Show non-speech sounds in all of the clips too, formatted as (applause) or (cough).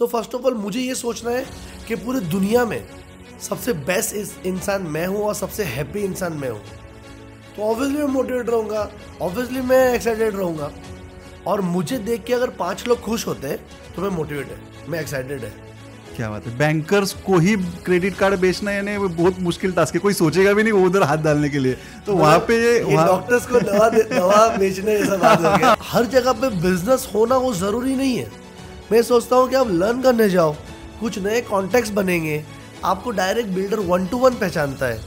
So first of all मुझे ये सोचना है कि पूरी दुनिया में सबसे बेस्ट इंसान मैं हूँ और सबसे हैप्पी इंसान मैं हूँ तो ऑब्वियसली मैं मोटिवेट रहूँगा ऑब्वियसली मैं एक्साइटेड रहूँगा और मुझे देख के अगर पाँच लोग खुश होते हैं तो मैं मोटिवेट है मैं एक्साइटेड है क्या बात है बैंकर्स को ही क्रेडिट कार्ड बेचना यानी बहुत मुश्किल टास्क है कोई सोचेगा भी नहीं वो उधर हाथ डालने के लिए तो मतलब वहाँ पे डॉक्टर्स को दवा दवा बेचने (laughs) हर जगह पे बिजनेस होना वो जरूरी नहीं है मैं सोचता हूँ कि आप लर्न करने जाओ कुछ नए कॉन्टेक्ट बनेंगे आपको direct builder one to one पहचानता है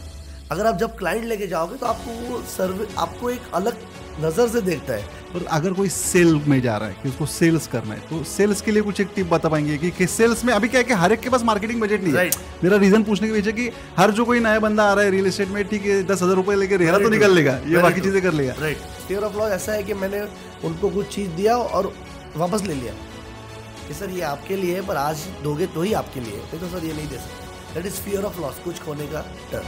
अगर आप जब क्लाइंट लेके जाओगे तो आपको वो सर्वे आपको एक अलग नज़र से देखता है और अगर कोई सेल में जा रहा है कि उसको सेल्स करना है तो सेल्स के लिए कुछ एक टिप बता पाएंगे कि, कि सेल्स में अभी क्या है कि हर एक के पास मार्केटिंग बजट नहीं है मेरा रीजन पूछने के पीछे कि हर जो कोई नया बंदा आ रहा है रियल एस्टेट में ठीक है दस हज़ार रुपये लेके रेहरा तो निकल लेगा ये बाकी चीज़ें कर लेगा राइट फेयर ऑफ लॉस ऐसा है कि मैंने उनको कुछ चीज़ दिया और वापस ले लिया कि सर ये आपके लिए है पर आज दोगे तो ही आपके लिए है तो सर ये नहीं दे सकते that is fear of loss कुछ खोने का डर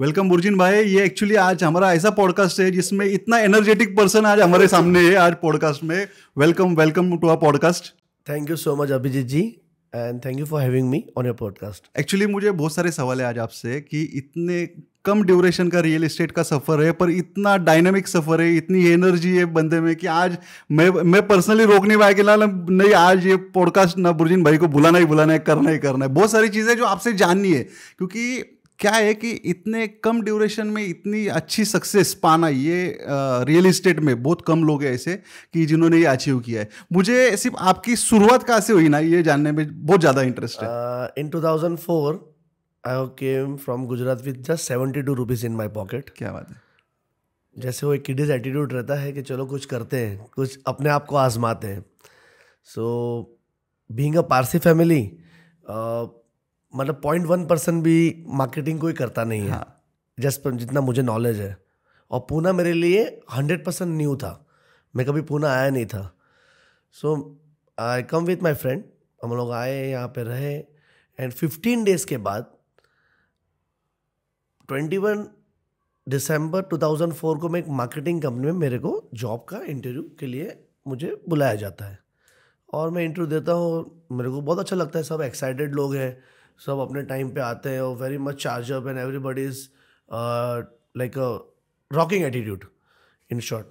वेलकम बुर्जिन भाई ये एक्चुअली आज हमारा ऐसा पॉडकास्ट है जिसमें इतना एनर्जेटिक पर्सन आज हमारे सामने है आज पॉडकास्ट में welcome welcome to our podcast thank you so much Abhijit ji and thank you for having me on your podcast actually मुझे बहुत सारे सवाल है आज आपसे कि इतने कम ड्यूरेशन का रियल इस्टेट का सफ़र है पर इतना डायनेमिक सफ़र है इतनी एनर्जी है बंदे में कि आज मैं मैं पर्सनली रोक नहीं पाया कि ना नहीं आज ये पॉडकास्ट ना बुरजिन भाई को बुलाना ही बुलाना है करना ही करना है बहुत सारी चीज़ें जो आपसे जाननी है क्योंकि क्या है कि इतने कम ड्यूरेशन में इतनी अच्छी सक्सेस पाना ये रियल इस्टेट में बहुत कम लोग हैं ऐसे कि जिन्होंने ये अचीव किया है मुझे सिर्फ आपकी शुरुआत कहाँ से हुई ना ये जानने में बहुत ज़्यादा इंटरेस्ट है in two thousand four I came from Gujarat with just seventy two rupees in my pocket क्या बात है जैसे वो एक किडीज एटीट्यूड रहता है कि चलो कुछ करते हैं कुछ अपने आप को आजमाते हैं so being a Parsi family मतलब पॉइंट वन परसेंट भी मार्केटिंग कोई करता नहीं है जस्ट हाँ। जितना मुझे नॉलेज है और पूना मेरे लिए हंड्रेड परसेंट न्यू था मैं कभी पूना आया नहीं था सो आई कम विथ माई फ्रेंड हम लोग आए यहाँ पे रहे एंड फिफ्टीन डेज़ के बाद twenty one December two thousand four को मैं एक मार्केटिंग कंपनी में मेरे को जॉब का इंटरव्यू के लिए मुझे बुलाया जाता है और मैं इंटरव्यू देता हूँ मेरे को बहुत अच्छा लगता है सब एक्साइटेड लोग हैं सब अपने टाइम पे आते हैं और very much charge up and everybody is like rocking attitude in short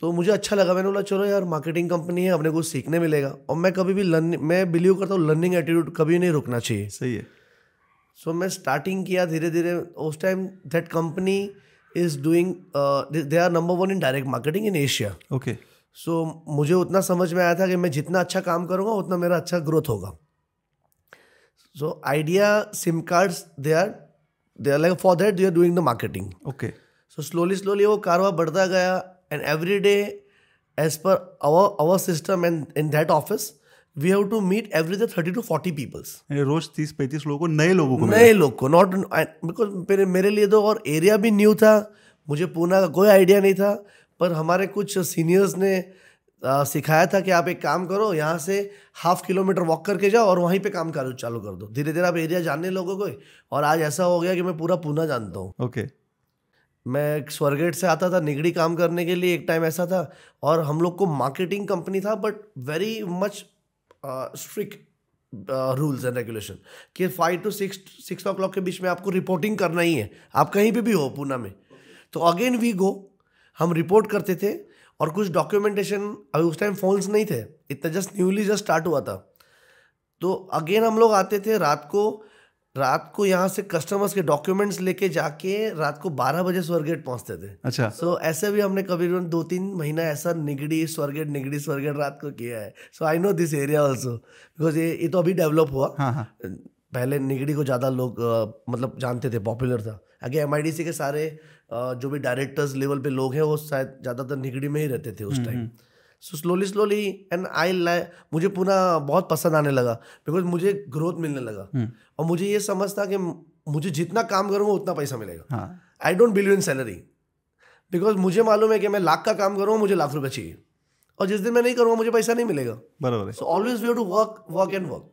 तो मुझे अच्छा लगा मैंने बोला चलो यार मार्केटिंग कंपनी है अपने को सीखने मिलेगा और मैं कभी भी लर्निंग मैं बिलीव करता हूँ लर्निंग एटीट्यूड कभी नहीं रुकना चाहिए सही है सो मैं स्टार्टिंग किया धीरे धीरे उस time that company is doing they are number one in direct marketing in Asia okay so मुझे उतना समझ में आया था कि मैं जितना अच्छा काम करूँगा उतना मेरा अच्छा ग्रोथ होगा so Idea SIM cards they are they are like for that they are doing the marketing okay so slowly slowly वो कारोबार बढ़ता गया and every day as per our system and in that office we have to meet average thirty to forty peoples रोज तीस पैंतीस लोगों नए लोगों को नए लोग को नॉट बिकॉज मेरे लिए तो और एरिया भी न्यू था मुझे पूना का कोई आइडिया नहीं था पर हमारे कुछ सीनियर्स ने आ, सिखाया था कि आप एक काम करो यहाँ से हाफ किलोमीटर वॉक करके जाओ और वहीं पे काम करो चालू कर दो धीरे धीरे आप एरिया जानने लोगों को और आज ऐसा हो गया कि मैं पूरा पूना जानता हूँ ओके मैं एक स्वर्गेट से आता था निगड़ी काम करने के लिए एक टाइम ऐसा था और हम लोग को मार्केटिंग कंपनी था but very much strict rules and regulation कि five to six six o'clock के बीच में आपको रिपोर्टिंग करना ही है आप कहीं पर भी हो पूना में तो अगेन वी गो हम रिपोर्ट करते थे और कुछ डॉक्यूमेंटेशन अभी उस टाइम फ़ोन्स नहीं थे इतना जस्ट न्यूली जस्ट स्टार्ट हुआ था तो अगेन हम लोग आते थे रात को रात को यहाँ से कस्टमर्स के डॉक्यूमेंट्स लेके जाके रात को 12 बजे स्वर्गेट पहुंचते थे अच्छा सो so, ऐसे भी हमने कभी दो तीन महीना ऐसा निगड़ी स्वर्गेट निगड़ी स्वर्गेट रात को किया है so I know this area also because ये ये तो अभी डेवलप हुआ हाँ, हाँ. पहले निगड़ी को ज़्यादा लोग आ, मतलब जानते थे पॉपुलर था आगे एम के सारे आ, जो भी डायरेक्टर्स लेवल पे लोग हैं वो शायद ज़्यादातर निगड़ी में ही रहते थे उस time hmm, so slowly slowly and I lie मुझे पूरा बहुत पसंद आने लगा बिकॉज मुझे ग्रोथ मिलने लगा hmm. और मुझे ये समझ था कि मुझे जितना काम करूँगा उतना पैसा मिलेगा I don't believe in salary because मुझे मालूम है कि मैं लाख का काम करूँगा मुझे लाख रुपये चाहिए और जिस दिन मैं नहीं करूँगा मुझे पैसा नहीं मिलेगा बराबर so always we to work work and work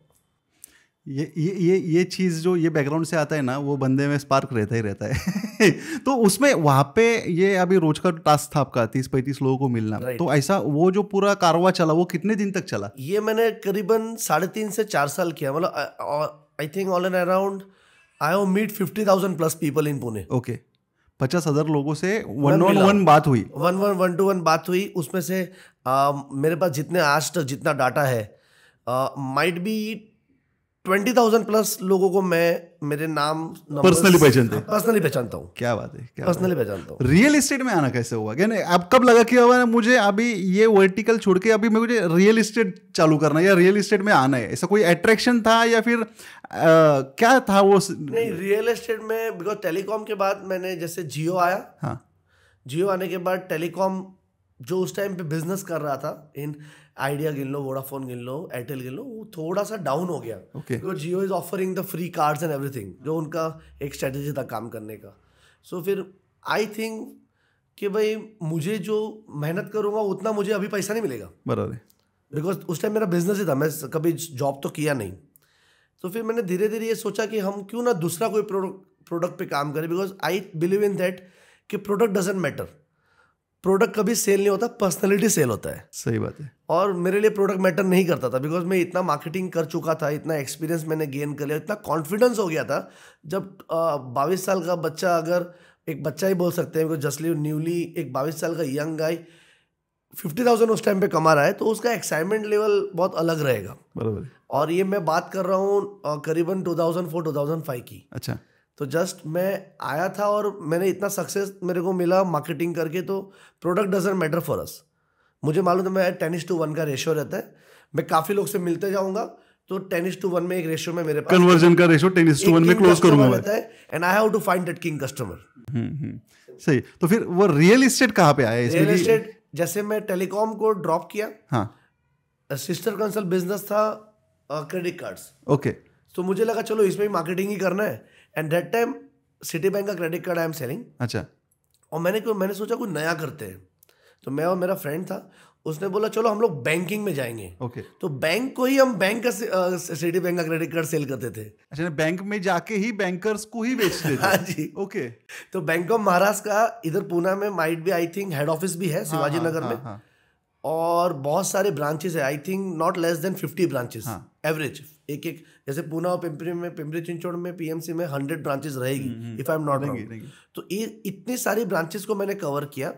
ये ये ये ये चीज़ जो ये बैकग्राउंड से आता है ना वो बंदे में स्पार्क रहता ही रहता है (laughs) तो उसमें वहाँ पे ये अभी रोज का टास्क था आपका तीस पैंतीस लोगों को मिलना right. तो ऐसा वो जो पूरा कारवा चला वो कितने दिन तक चला ये मैंने करीबन साढ़े तीन से चार साल किया मतलब I think all in around I oh meet fifty thousand plus people in Pune okay पचास हजार लोगों से वन वन वन बात हुई one one one to one बात हुई उसमें से मेरे पास जितने आज तक जितना डाटा है might be twenty thousand plus लोगों को मैं मेरे नाम पर्सनली पहचानता हूँ पर्सनली पहचानता हूँ क्या बात है क्या पर्सनली पहचानता हूँ रियल इस्टेट में आना कैसे हुआ यानी आप कब लगा कि हुआ मुझे अभी ये वर्टिकल छोड़ के अभी मुझे रियल इस्टेट चालू करना है या रियल इस्टेट में आना है ऐसा कोई अट्रैक्शन था या फिर आ, क्या था वो स... नहीं रियल इस्टेट में बिकॉज टेलीकॉम के बाद मैंने जैसे जियो आया हाँ जियो आने के बाद टेलीकॉम जो उस टाइम पे बिजनेस कर रहा था इन आइडिया गिन लो वोडाफोन गिन लो एयरटेल गिन लो वो थोड़ा सा डाउन हो गया क्योंकि Jio is offering the free cards and everything जो उनका एक स्ट्रेटेजी था काम करने का सो so, फिर आई थिंक कि भाई मुझे जो मेहनत करूंगा उतना मुझे अभी पैसा नहीं मिलेगा बराबर बिकॉज उस टाइम मेरा बिजनेस ही था मैं कभी जॉब तो किया नहीं तो फिर मैंने धीरे धीरे ये सोचा कि हम क्यों ना दूसरा कोई प्रोडक्ट प्रोडक्ट पर काम करें because I believe in that कि प्रोडक्ट डजेंट मैटर प्रोडक्ट कभी सेल नहीं होता पर्सनैलिटी सेल होता है सही बात है और मेरे लिए प्रोडक्ट मैटर नहीं करता था बिकॉज मैं इतना मार्केटिंग कर चुका था इतना एक्सपीरियंस मैंने गेन कर लिया इतना कॉन्फिडेंस हो गया था जब बाईस साल का बच्चा अगर एक बच्चा ही बोल सकते हैं बिकॉज जस्टली न्यूली एक बाईस साल का यंग गाय फिफ्टी थाउजेंड उस टाइम पे कमा रहा है तो उसका एक्साइटमेंट लेवल बहुत अलग रहेगा बराबर और ये मैं बात कर रहा हूँ करीबन two thousand four two thousand five की अच्छा तो जस्ट मैं आया था और मैंने इतना सक्सेस मेरे को मिला मार्केटिंग करके तो product doesn't matter for us मुझे मालूम था मैं टेनिस टू वन का रेशियो रहता है मैं काफ़ी लोग से मिलते जाऊंगा तो टेनिस टू वन में एक रेशियो में मेरे पास कन्वर्जन का रेशियो टेनिस टू वन में क्लोज करूंगा and I have to find that king customer सही तो फिर वो रियल इस्टेट कहाँ पे आया रियल इस्टेट जैसे मैं टेलीकॉम को ड्रॉप किया हाँ सिस्टर कंसल्ट बिजनेस था क्रेडिट कार्ड्स ओके तो मुझे लगा चलो इसमें भी मार्केटिंग ही करना है and that time Citi bank का credit card I am selling अच्छा और मैंने क्यों मैंने सोचा कुछ नया करते हैं तो मैं और मेरा फ्रेंड था उसने बोला चलो हम लोग बैंकिंग में जाएंगे ओके okay. तो बैंक को ही हम बैंक का सिटी बैंक का क्रेडिट कार्ड सेल करते थे अच्छा बैंक में जाके ही बैंकर्स को ही बेचते (laughs) थे हाँ जी ओके okay. तो बैंक ऑफ महाराष्ट्र का इधर पूना में माइट भी आई थिंक हेड ऑफिस भी है हाँ, शिवाजी नगर हाँ, में हाँ, हाँ. और बहुत सारे ब्रांचेस है I think not less than fifty branches average एक एक जैसे पूना और पिंपरी में पिंपरी चिंचोड़ में पीएमसी में हंड्रेड ब्रांचेस रहेगी इफ आई एम नॉट रहेंगे तो ये इतनी सारी ब्रांचेस को मैंने कवर किया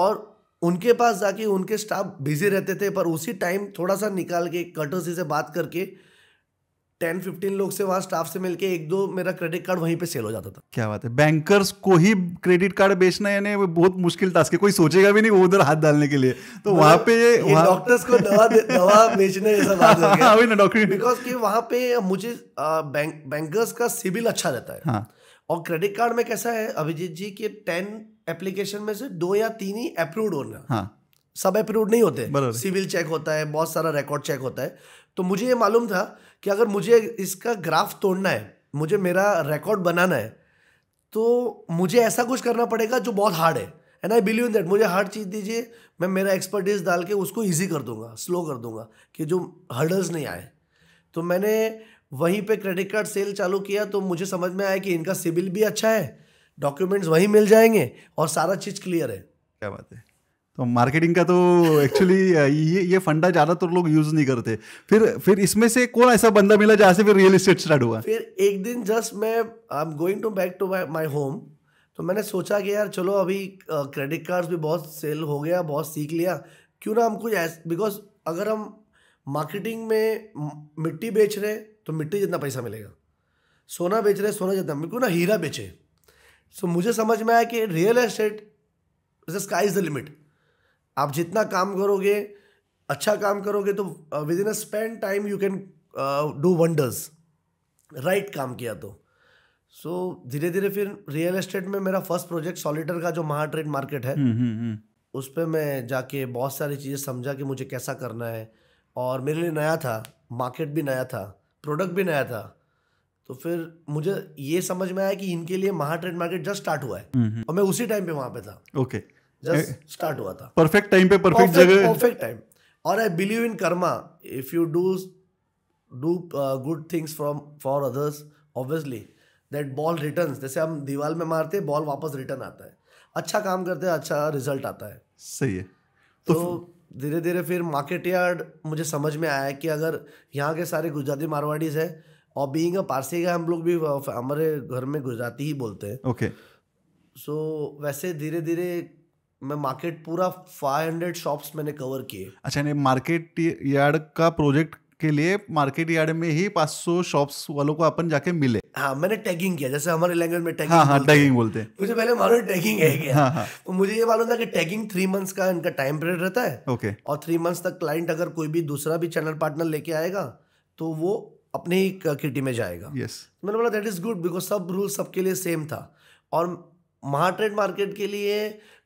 और उनके पास जाके उनके स्टाफ बिजी रहते थे पर उसी टाइम थोड़ा सा निकाल के कटर्सी से बात करके टेन फिफ्टीन लोग से वहाँ स्टाफ से मिलके एक दो मेरा क्रेडिट कार्ड वहीं पे सेल हो जाता था क्या बात है बैंकर्स को ही क्रेडिट कार्ड बेचना यानी बहुत मुश्किल टास्क है कोई सोचेगा भी नहीं वो उधर हाथ डालने के लिए तो मतलब वहाँ पे डॉक्टर्स को दवा दवा बेचने जैसा बात डॉक्टर बिकॉज की वहाँ पे मुझे बैंकर्स का सिविल अच्छा रहता है हाँ। और क्रेडिट कार्ड में कैसा है अभिजीत जी की टेन एप्लीकेशन में से दो या तीन ही अप्रूव होना हाँ। सब अप्रूव नहीं होते सिविल चेक होता है बहुत सारा रिकॉर्ड चेक होता है तो मुझे ये मालूम था कि अगर मुझे इसका ग्राफ तोड़ना है मुझे मेरा रिकॉर्ड बनाना है तो मुझे ऐसा कुछ करना पड़ेगा जो बहुत हार्ड है and I believe in that मुझे हार्ड चीज़ दीजिए मैं मेरा एक्सपर्टीज डाल के उसको ईजी कर दूंगा स्लो कर दूंगा कि जो हर्डल्स नहीं आए तो मैंने वहीं पे क्रेडिट कार्ड सेल चालू किया तो मुझे समझ में आया कि इनका सिबिल भी अच्छा है डॉक्यूमेंट्स वहीं मिल जाएंगे और सारा चीज़ क्लियर है क्या बात है तो मार्केटिंग का तो एक्चुअली (laughs) ये ये फंडा ज़्यादातर तो लोग यूज़ नहीं करते फिर फिर इसमें से कौन ऐसा बंदा मिला जहाँ से फिर रियल इस्टेट स्टार्ट हुआ फिर एक दिन जस्ट मैं I am going to back to my home तो मैंने सोचा कि यार चलो अभी क्रेडिट कार्ड्स भी बहुत सेल हो गया बहुत सीख लिया क्यों ना हम कुछ बिकॉज अगर हम मार्केटिंग में मिट्टी बेच रहे तो मिट्टी जितना पैसा मिलेगा सोना बेच रहे सोना जितना क्यों ना हीरा बेचे सो so, मुझे समझ में आया कि real estate sky is the limit आप जितना काम करोगे अच्छा काम करोगे तो within a spend time you can do wonders right काम किया तो सो so, धीरे धीरे फिर रियल एस्टेट में मेरा फर्स्ट प्रोजेक्ट सॉलिटर का जो महा ट्रेड मार्केट है हम्म, हम्म, हम्म। उस पर मैं जाके बहुत सारी चीज़ें समझा कि मुझे कैसा करना है और मेरे लिए नया था मार्केट भी नया था प्रोडक्ट भी नया था तो फिर मुझे ये समझ में आया कि इनके लिए महा ट्रेड मार्केट जस्ट स्टार्ट हुआ है और मैं उसी टाइम पे वहाँ पे था okay okay. Just start eh, हुआ था परफेक्ट टाइम पे परफेक्ट जगह परफेक्ट टाइम और I believe in karma if you do do good things from for others obviously that ball return जैसे हम दीवार में मारते हैं बॉल वापस रिटर्न आता है अच्छा काम करते हैं अच्छा रिजल्ट आता है सही है तो, तो धीरे धीरे फिर मार्केट यार्ड मुझे समझ में आया कि अगर यहाँ के सारे गुजराती मारवाड़ीज है और बींग अ पारसी का हम लोग भी हमारे घर में गुजराती ही बोलते हैं ओके okay. सो so, वैसे धीरे धीरे मैं मार्केट पूरा 500 शॉप्स मैंने कवर किए अच्छा नहीं मार्केट यार्ड का प्रोजेक्ट के लिए मार्केट यार्ड में ही 500 शॉप्स वालों को अपन जाके मिले हाँ मैंने टैगिंग किया जैसे हमारे लैंग्वेज में टैगिंग हाँ, हाँ, टैगिंग बोलते हैं मुझे पहले मालूम टैगिंग है क्या हाँ, हाँ. तो मुझे ये मालूम था कि टैगिंग थ्री मंथ्स का इनका टाइम पीरियड रहता है ओके और थ्री मंथ्स तक क्लाइंट अगर कोई भी दूसरा भी चैनल पार्टनर लेके आएगा तो वो अपने ही किटी में जाएगा यस तो मैंने बोला दैट इज गुड बिकॉज सब रूल सबके लिए सेम था और महाट्रेड मार्केट के लिए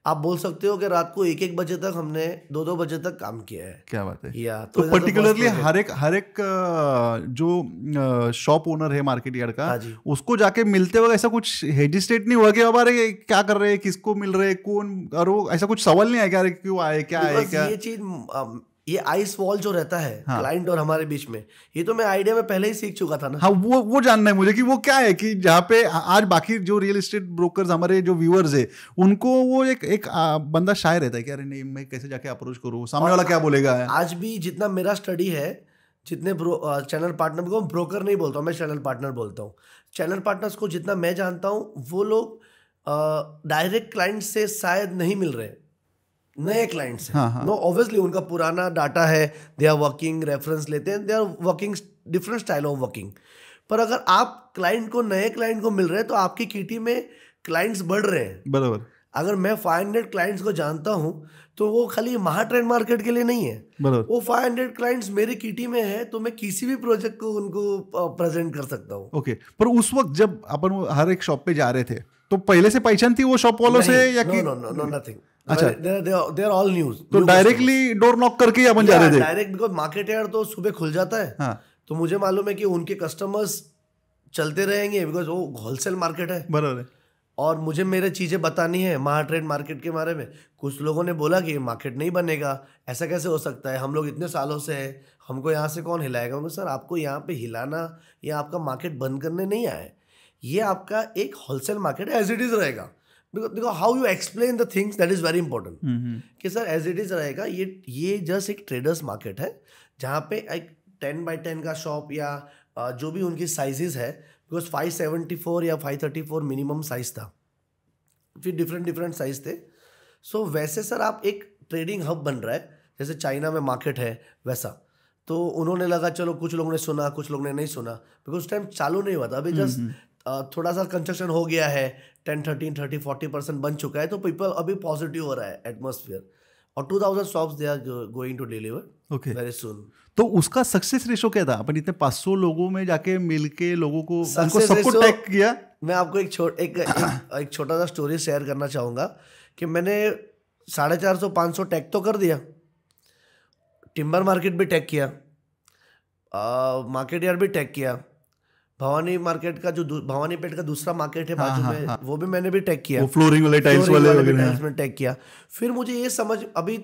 आप बोल सकते हो कि रात को एक एक बजे तक हमने दो दो बजे तक काम किया है क्या बात है या तो, पर्टिकुलरली तो तो हर एक हर एक जो शॉप ओनर है मार्केट यार्ड का हाँ उसको जाके मिलते वक्त ऐसा कुछ हेजिस्टेट नहीं हुआ कि अब अरे क्या कर रहे हैं किसको मिल रहे हैं कौन और वो ऐसा कुछ सवाल नहीं आया क्या क्यों आए क्या आए क्या ये चीज ये आइस वॉल जो रहता है हाँ. क्लाइंट और हमारे बीच में ये तो मैं आइडिया में पहले ही सीख चुका था ना हाँ वो वो जानना है मुझे कि वो क्या है कि जहाँ पे आज बाकी जो रियल इस्टेट ब्रोकर्स हमारे जो व्यूअर्स है उनको वो एक एक आ, बंदा शायर रहता है कि अरे नहीं मैं कैसे जाके अप्रोच करूँ सामने वाला क्या बोलेगा आज भी जितना मेरा स्टडी है जितने चैनल पार्टनर को ब्रोकर नहीं बोलता हूँ मैं चैनल पार्टनर बोलता हूँ चैनल पार्टनर्स को जितना मैं जानता हूँ वो लोग डायरेक्ट क्लाइंट से शायद नहीं मिल रहे नए क्लाइंट्स हैं नो हाँ, ऑब्वियसली हाँ। उनका पुराना डाटा है दे आर वर्किंग रेफरेंस लेते हैं they are working different style of working पर अगर आप क्लाइंट को नए क्लाइंट को मिल रहे हैं तो आपकी किटी में क्लाइंट्स बढ़ रहे हैं बराबर अगर मैं फाइव हंड्रेड क्लाइंट्स को जानता हूँ तो वो खाली महाट्रेंड मार्केट के लिए नहीं है वो फाइव हंड्रेड क्लाइंट्स मेरी किटी में है तो मैं किसी भी प्रोजेक्ट को उनको प्रेजेंट कर सकता हूँ ओके okay. पर उस वक्त जब अपन हर एक शॉप पे जा रहे थे तो पहले से पहचान थी वो शॉप वालों से या नो नो नो नथिंग अच्छा ऑल न्यूज तो डायरेक्टली डोर नॉक करके अपन जा रहे थे डायरेक्ट बिकॉज मार्केट यार्ड तो सुबह खुल जाता है हाँ. तो मुझे मालूम है कि उनके कस्टमर्स चलते रहेंगे बिकॉज वो होलसेल मार्केट है बराबर है और मुझे मेरे चीज़ें बतानी है महा ट्रेड मार्केट के बारे में कुछ लोगों ने बोला कि मार्केट नहीं बनेगा ऐसा कैसे हो सकता है हम लोग इतने सालों से हैं हमको यहाँ से कौन हिलाएगा मैं सर आपको यहाँ पे हिलाना या आपका मार्केट बंद करने नहीं आए ये आपका एक wholesale market as it is रहेगा because how you explain the things that is very important कि सर एज इट इज़ रहेगा ये ये जस्ट एक ट्रेडर्स मार्केट है जहाँ पे एक टेन बाई टेन का शॉप या जो भी उनकी साइजेस है बिकॉज फाइव सेवेंटी फोर या five thirty four minimum size था फिर डिफरेंट डिफरेंट साइज थे सो so, वैसे सर आप एक ट्रेडिंग हब बन रहा है जैसे चाइना में मार्केट है वैसा तो उन्होंने लगा चलो कुछ लोगों ने सुना कुछ लोगों ने नहीं सुना बिकॉज उस टाइम चालू नहीं हुआ था अभी जस्ट हम्म, थोड़ा सा कंस्ट्रक्शन हो गया है ten thirteen thirty forty percent बन चुका है तो पीपल अभी पॉजिटिव हो रहा है एटमोसफियर और two thousand shop they are going to deliver okay very soon तो उसका सक्सेस रेशो क्या था अपन इतने पाँच सौ लोगों में जाके मिल के लोगों को सबको किया मैं आपको एक छो, एक एक छोटा सा स्टोरी शेयर करना चाहूँगा कि मैंने साढ़े चार सौ पाँच सौ टैग तो कर दिया टिम्बर मार्केट भी टैग किया मार्केट यार्ड भी टैग किया भवानी मार्केट का जो भवानी पेट का दूसरा मार्केट है हाँ, बाजू हाँ, में हाँ। वो भी मैंने भी टैग किया वो फ्लोरिंग वाले टाइल्स वाले, टाइल्स में टैग किया फिर मुझे ये समझ अभी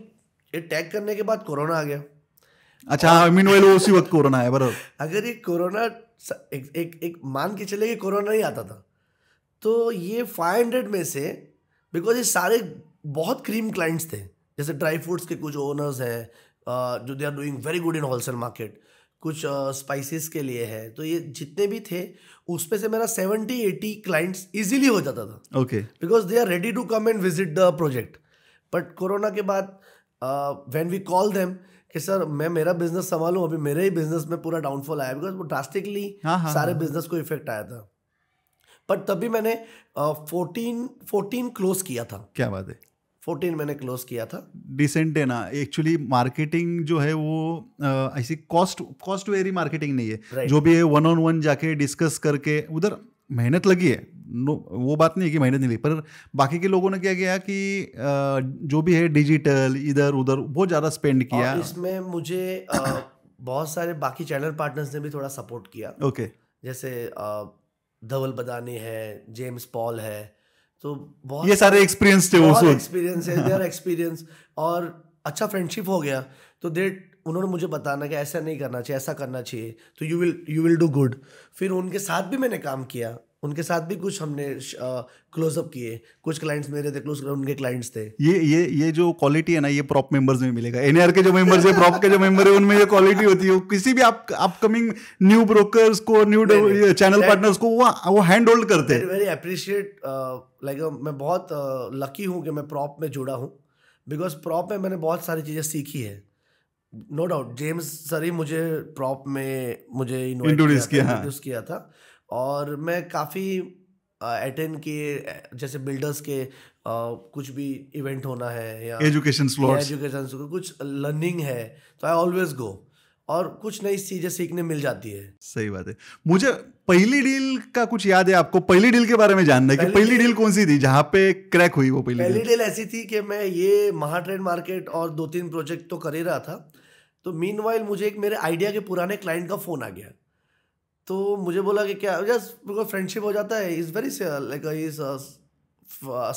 ये टैग करने के बाद कोरोना आ गया अच्छा आई मीन वेल उसी वक्त कोरोना है बराबर अगर ये कोरोना एक एक एक मान के चले कि कोरोना ही आता था तो ये फाइव हंड्रेड में से बिकॉज ये सारे बहुत क्रीम क्लाइंट्स थे जैसे ड्राई फ्रूट्स के कुछ ओनर्स हैं जो they are doing very good in wholesale market कुछ स्पाइसेस के लिए है तो ये जितने भी थे उसमें से मेरा सेवेंटी एटी क्लाइंट्स इजीली हो जाता था okay because they are ready to come and visit the project but corona के बाद व्हेन वी कॉल देम कि सर मैं मेरा बिजनेस संभालूँ अभी मेरे ही बिजनेस में पूरा डाउनफॉल आया बिकॉज वो ड्रास्टिकली हाँ, हाँ, सारे बिजनेस हाँ, को इफेक्ट आया था बट तभी मैंने फोर्टीन फोर्टीन क्लोज किया था क्या बात है फोर्टीन मैंने क्लोज किया था डिसेंट है ना एक्चुअली मार्केटिंग जो है वो ऐसी कॉस्ट कॉस्ट वेरी मार्केटिंग नहीं है right. जो भी है वन ऑन वन जाके डिस्कस करके उधर मेहनत लगी है नो वो बात नहीं है कि मेहनत नहीं लगी पर बाकी के लोगों ने क्या किया कि जो भी है डिजिटल इधर उधर बहुत ज़्यादा स्पेंड किया इसमें मुझे बहुत सारे बाकी चैनल पार्टनर्स ने भी थोड़ा सपोर्ट किया ओके okay. जैसे धवल बदानी है जेम्स पॉल है तो बहुत ये सारे एक्सपीरियंस थे वो एक्सपीरियंस है देयर एक्सपीरियंस और अच्छा फ्रेंडशिप हो गया तो दे उन्होंने मुझे बताना कि ऐसा नहीं करना चाहिए ऐसा करना चाहिए तो you will you will do good फिर उनके साथ भी मैंने काम किया उनके साथ भी कुछ हमने क्लोजअप किए कुछ क्लाइंट्स मेरे थे क्लोज उनके क्लाइंट्स थे ये ये ये जो क्वालिटी है ना ये प्रॉप मेंबर्स में मिलेगा एन के जो मेंबर्स है प्रॉप के जो मेंबर है उनमें ये क्वालिटी होती है किसी भी आप अपकमिंग न्यू ब्रोकर्स को न्यू चैनल पार्टनर्स को वो वो हैंड होल्ड करते हैं वेरी अप्रिशिएट लाइक मैं बहुत लकी हूँ कि मैं प्रॉप में जुड़ा हूँ बिकॉज प्रॉप में मैंने बहुत सारी चीज़ें सीखी है नो डाउट जेम्स सर ही मुझे प्रॉप में मुझे इंट्रोड्यूस किया था और मैं काफ़ी अटेंड किए जैसे बिल्डर्स के आ, कुछ भी इवेंट होना है या एजुकेशन एजुकेशन कुछ लर्निंग है तो आई ऑलवेज गो और कुछ नई चीजें सीखने मिल जाती है सही बात है मुझे पहली डील का कुछ याद है आपको पहली डील के बारे में जानना है कि पहली डील कौन सी थी जहाँ पे क्रैक हुई वो पहली पहली डील ऐसी थी कि मैं ये महाट्रेड मार्केट और दो तीन प्रोजेक्ट तो कर ही रहा था तो मीन मुझे एक मेरे आइडिया के पुराने क्लाइंट का फोन आ गया तो मुझे बोला कि क्या जस्ट बिकॉज फ्रेंडशिप हो जाता है is very like is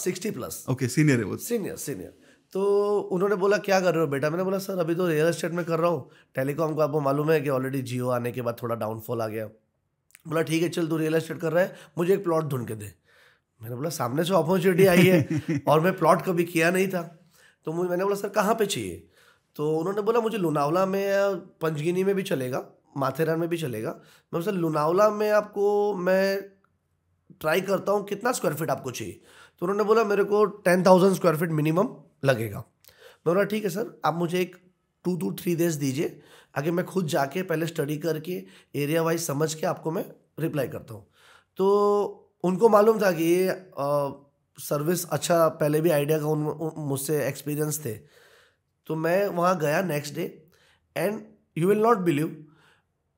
sixty plus okay senior है वो सीनियर सीनियर तो उन्होंने बोला क्या कर रहे हो बेटा मैंने बोला सर अभी तो रियल एस्टेट में कर रहा हूँ टेलीकॉम को आपको मालूम है कि ऑलरेडी जियो आने के बाद थोड़ा डाउनफॉल आ गया बोला ठीक है चल तू रियल एस्टेट कर रहा है मुझे एक प्लॉट ढूंढ के दे मैंने बोला सामने से अपॉर्चुनिटी आई है (laughs) और मैं प्लॉट कभी किया नहीं था तो मुझे मैंने बोला सर कहाँ पे चाहिए तो उन्होंने बोला मुझे लोनावला में पंचगिनी में भी चलेगा माथेरान में भी चलेगा मैम सर लोनावला में आपको मैं ट्राई करता हूँ कितना स्क्वायर फीट आपको चाहिए तो उन्होंने बोला मेरे को ten thousand square feet minimum लगेगा मैं बोला ठीक है सर आप मुझे एक टू टू थ्री डेज दीजिए आगे मैं खुद जाके पहले स्टडी करके एरिया वाइज समझ के आपको मैं रिप्लाई करता हूँ तो उनको मालूम था कि ये सर्विस अच्छा पहले भी आइडिया का उन मुझसे एक्सपीरियंस थे तो मैं वहाँ गया next day and you will not believe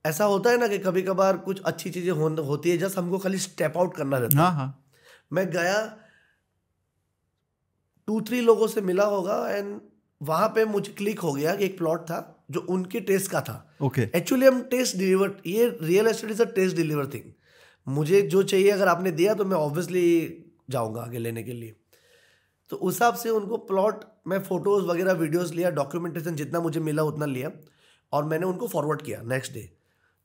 ऐसा होता है ना कि कभी कभार कुछ अच्छी चीज़ें हो, होती है जस्ट हमको खाली स्टेप आउट करना रहता है हाँ, हाँ। मैं गया टू थ्री लोगों से मिला होगा एंड वहाँ पे मुझे क्लिक हो गया कि एक प्लॉट था जो उनके टेस्ट का था ओके okay. एक्चुअली हम टेस्ट डिलीवर ये real estate is a test deliver thing मुझे जो चाहिए अगर आपने दिया तो मैं ऑब्वियसली जाऊँगा आगे लेने के लिए तो उस हिसाब से उनको प्लॉट मैं फ़ोटोज़ वगैरह वीडियोज़ लिया डॉक्यूमेंटेशन जितना मुझे मिला उतना लिया और मैंने उनको फॉरवर्ड किया नेक्स्ट डे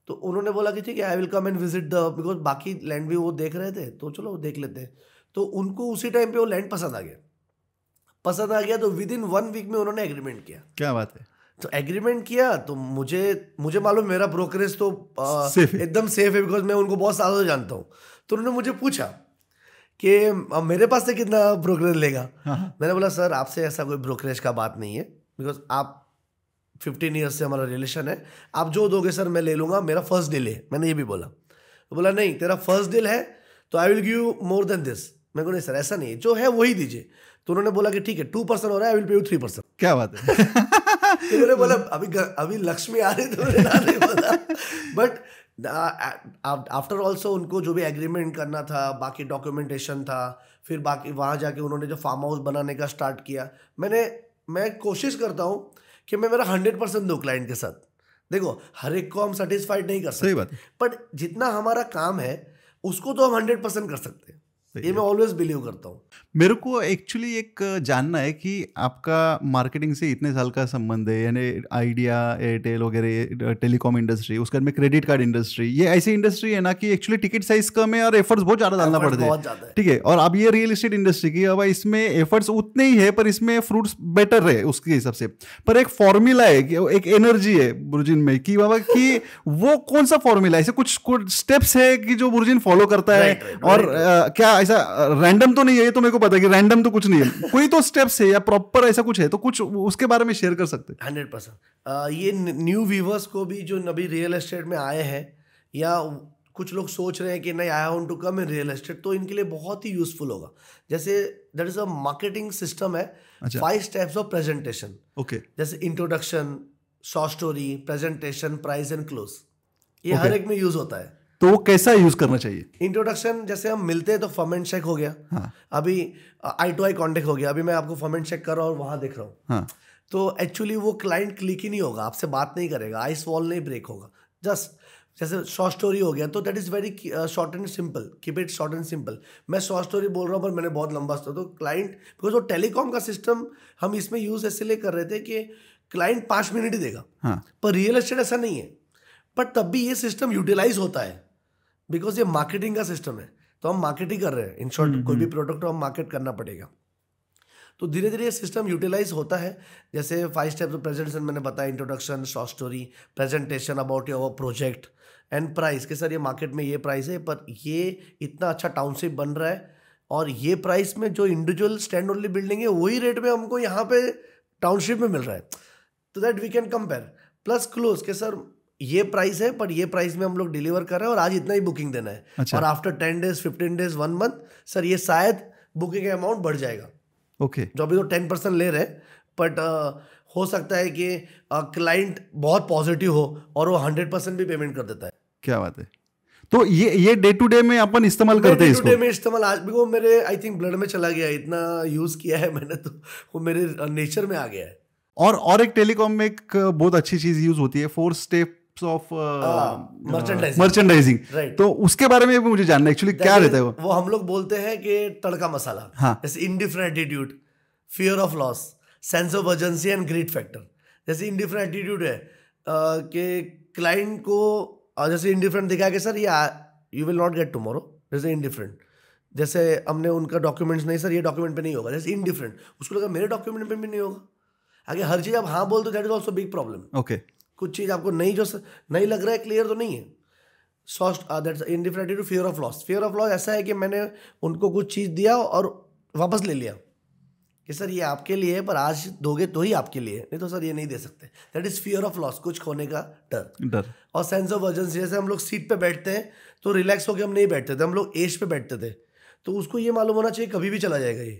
तो उन्होंने बोला कि ठीक है I will come and visit the because बाकी लैंड भी वो देख रहे थे तो चलो देख लेते हैं तो उनको उसी टाइम पे वो लैंड पसंद आ गया पसंद आ गया तो विद इन वन वीक में उन्होंने एग्रीमेंट किया क्या बात है तो एग्रीमेंट किया तो मुझे मुझे मालूम मेरा ब्रोकरेज तो एकदम सेफ है बिकॉज मैं उनको बहुत सालों से जानता हूँ तो उन्होंने मुझे पूछा कि मेरे पास से कितना ब्रोकरेज लेगा हाँ। मैंने बोला सर आपसे ऐसा कोई ब्रोकरेज का बात नहीं है बिकॉज आप फिफ्टीन ईयर्स से हमारा रिलेशन है आप जो दोगे सर मैं ले लूँगा मेरा फर्स्ट डील है मैंने ये भी बोला तो बोला नहीं तेरा फर्स्ट डील है तो I will give you more than this मैं को नहीं सर ऐसा नहीं जो है वही दीजिए तो उन्होंने बोला कि ठीक है टू परसेंट हो रहा है I will pay you three percent क्या बात है (laughs) तो बोला अभी अभी लक्ष्मी आ रही तो बट आफ्टर ऑल्सो उनको जो भी एग्रीमेंट करना था बाकी डॉक्यूमेंटेशन था फिर बाकी वहाँ जाके उन्होंने जो फार्म हाउस बनाने का स्टार्ट किया मैंने मैं कोशिश करता हूँ कि मैं मेरा हंड्रेड परसेंट दो क्लाइंट के साथ देखो हर एक को हम सेटिस्फाइड नहीं कर सकते बट जितना हमारा काम है उसको तो हम हंड्रेड परसेंट कर सकते हैं ये मैं ऑलवेज बिलीव करता हूँ मेरे को एक्चुअली एक जानना है कि आपका मार्केटिंग से इतने साल का संबंध है यानी आइडिया एयरटेल वगैरह टेलीकॉम इंडस्ट्री उसके बाद में क्रेडिट कार्ड इंडस्ट्री ये ऐसी इंडस्ट्री है ना कि एक्चुअली टिकट साइज कम है और एफर्ट्स बहुत ज़्यादा डालना पड़ता है ठीक है और अब ये रियल इस्टेट इंडस्ट्री की अब इसमें एफर्ट्स उतने ही है पर इसमें फ्रूट्स बेटर है उसके हिसाब से पर एक फॉर्मूला है कि एक एनर्जी है बुर्जिन में कि बाबा कि वो कौन सा फॉर्मूला है ऐसे कुछ कुछ स्टेप्स है कि जो बुर्जिन फॉलो करता है और क्या ऐसा रैंडम तो नहीं है ये तो मेरे को पता है कि रैंडम तो कुछ नहीं है (laughs) कोई तो स्टेप्स है या प्रॉपर ऐसा कुछ है तो कुछ उसके बारे में शेयर कर सकते हैं हंड्रेड परसेंट ये न्यू व्यूवर्स को भी जो नबी रियल एस्टेट में आए हैं या कुछ लोग सोच रहे हैं कि नहीं I want to come in real estate तो इनके लिए बहुत ही यूजफुल होगा जैसे that is a marketing system है five steps of presentation okay जैसे introduction short story presentation price and close ये okay. हर एक में यूज होता है तो वो कैसा यूज करना चाहिए इंट्रोडक्शन जैसे हम मिलते हैं तो फर्मेंट चेक हो गया हाँ. अभी आई टू आई कॉन्टेक्ट हो गया अभी मैं आपको फर्मेंट चेक कर रहा हूँ वहां देख रहा हूँ हाँ. तो एक्चुअली वो क्लाइंट क्लिक ही नहीं होगा आपसे बात नहीं करेगा आइस वॉल नहीं ब्रेक होगा जस्ट जैसे शॉर्ट स्टोरी हो गया तो that is very short and simple keep it short and simple मैं शॉर्ट स्टोरी बोल रहा हूँ पर मैंने बहुत लंबा तो क्लाइंट बिकॉज वो टेलीकॉम का सिस्टम हम इसमें यूज़ इसलिए कर रहे थे कि क्लाइंट पाँच मिनट ही देगा हाँ. पर रियल एस्टेट ऐसा नहीं है पर तब भी ये सिस्टम यूटिलाइज होता है बिकॉज ये मार्केटिंग का सिस्टम है तो हम मार्केटिंग कर रहे हैं इन शॉर्ट हम्म, कोई भी प्रोडक्ट हम्म। हम मार्केट करना पड़ेगा तो धीरे धीरे ये सिस्टम यूटिलाइज होता है जैसे फाइव स्टेप ऑफ प्रेजेंटेशन मैंने बताया introduction short story presentation about your project and price के सर ये मार्केट में ये प्राइस है पर ये इतना अच्छा टाउनशिप बन रहा है और ये प्राइस में जो इंडिविजुअल स्टैंड ओनली बिल्डिंग है वही रेट में हमको यहाँ पे टाउनशिप में मिल रहा है तो that we can compare plus close के सर ये प्राइस है पर ये प्राइस में हम लोग डिलीवर कर रहे हैं और आज इतना ही बुकिंग देना है अच्छा। और after ten days fifteen days one month sir ये शायद बुकिंग अमाउंट बढ़ जाएगा ओके okay. जो अभी तो टेन परसेंट ले रहे हैं बट uh, हो सकता है कि क्लाइंट बहुत पॉजिटिव हो और वो हंड्रेड परसेंट भी पेमेंट कर देता है क्या बात है तो ये ये डे टू डे में अपन इस्तेमाल करते हैं इसको डे में इस्तेमाल आज भी वो मेरे आई थिंक ब्लड में चला गया इतना यूज़ किया है मैंने तो वो मेरे नेचर में आ गया है और और एक टेलीकॉम में एक बहुत अच्छी चीज़ यूज़ होती है four step of merchandising uh, ah, uh, तो उसके बारे में भी मुझे जानना एक्चुअली क्या रहता है वो वो हम लोग बोलते हैं कि तड़का मसाला हाँ indifferent attitude fear of loss sense of urgency and greed factor जैसे एटीट्यूड है कि क्लाइंट को जैसे दिखा के सर ये you will not get tomorrow जैसे जैसे हमने उनका डॉक्यूमेंट्स नहीं सर ये डॉक्यूमेंट पे नहीं होगा जैसे इनडिफरेंट उसको लगा मेरे डॉक्यूमेंट पे भी नहीं होगा आगे हर चीज़ आप हाँ बोल दो that is also big problem okay कुछ चीज़ आपको नहीं जो नहीं लग रहा है क्लियर तो नहीं है सॉस्ट that's indifferent to fear of loss fear of loss ऐसा है कि मैंने उनको कुछ चीज़ दिया और वापस ले लिया कि सर ये आपके लिए है पर आज दोगे तो ही आपके लिए नहीं तो सर ये नहीं दे सकते that is fear of loss कुछ खोने का डर डर और सेंस ऑफ अर्जेंसी जैसे हम लोग सीट पे बैठते हैं तो रिलैक्स होकर हम नहीं बैठते थे हम लोग एज पे बैठते थे तो उसको ये मालूम होना चाहिए कभी भी चला जाएगा ये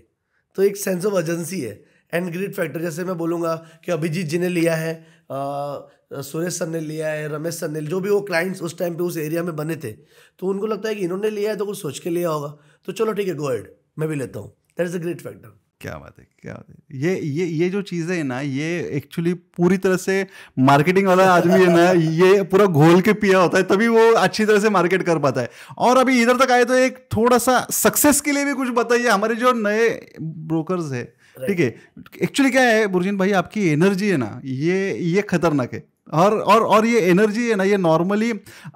तो एक सेंस ऑफ अर्जेंसी है एंड ग्रिड फैक्टर जैसे मैं बोलूँगा कि अभिजीत जी ने लिया है uh, सुरेश सर ने लिया है रमेश सर ने जो भी वो क्लाइंट्स उस टाइम पे उस एरिया में बने थे तो उनको लगता है कि इन्होंने लिया है तो कुछ सोच के लिया होगा तो चलो ठीक है गो एड मैं भी लेता हूँ that is a great factor क्या बात है क्या बात है ये ये ये जो चीज़ें हैं ना ये एक्चुअली पूरी तरह से मार्केटिंग वाला आदमी है ना ये पूरा घोल के पिया होता है तभी वो अच्छी तरह से मार्केट कर पाता है और अभी इधर तक आए तो एक थोड़ा सा सक्सेस के लिए भी कुछ बताइए हमारे जो नए ब्रोकर्स है ठीक है एक्चुअली क्या है बुरजिन भाई आपकी एनर्जी है ना ये ये खतरनाक है और और और ये एनर्जी है ना ये नॉर्मली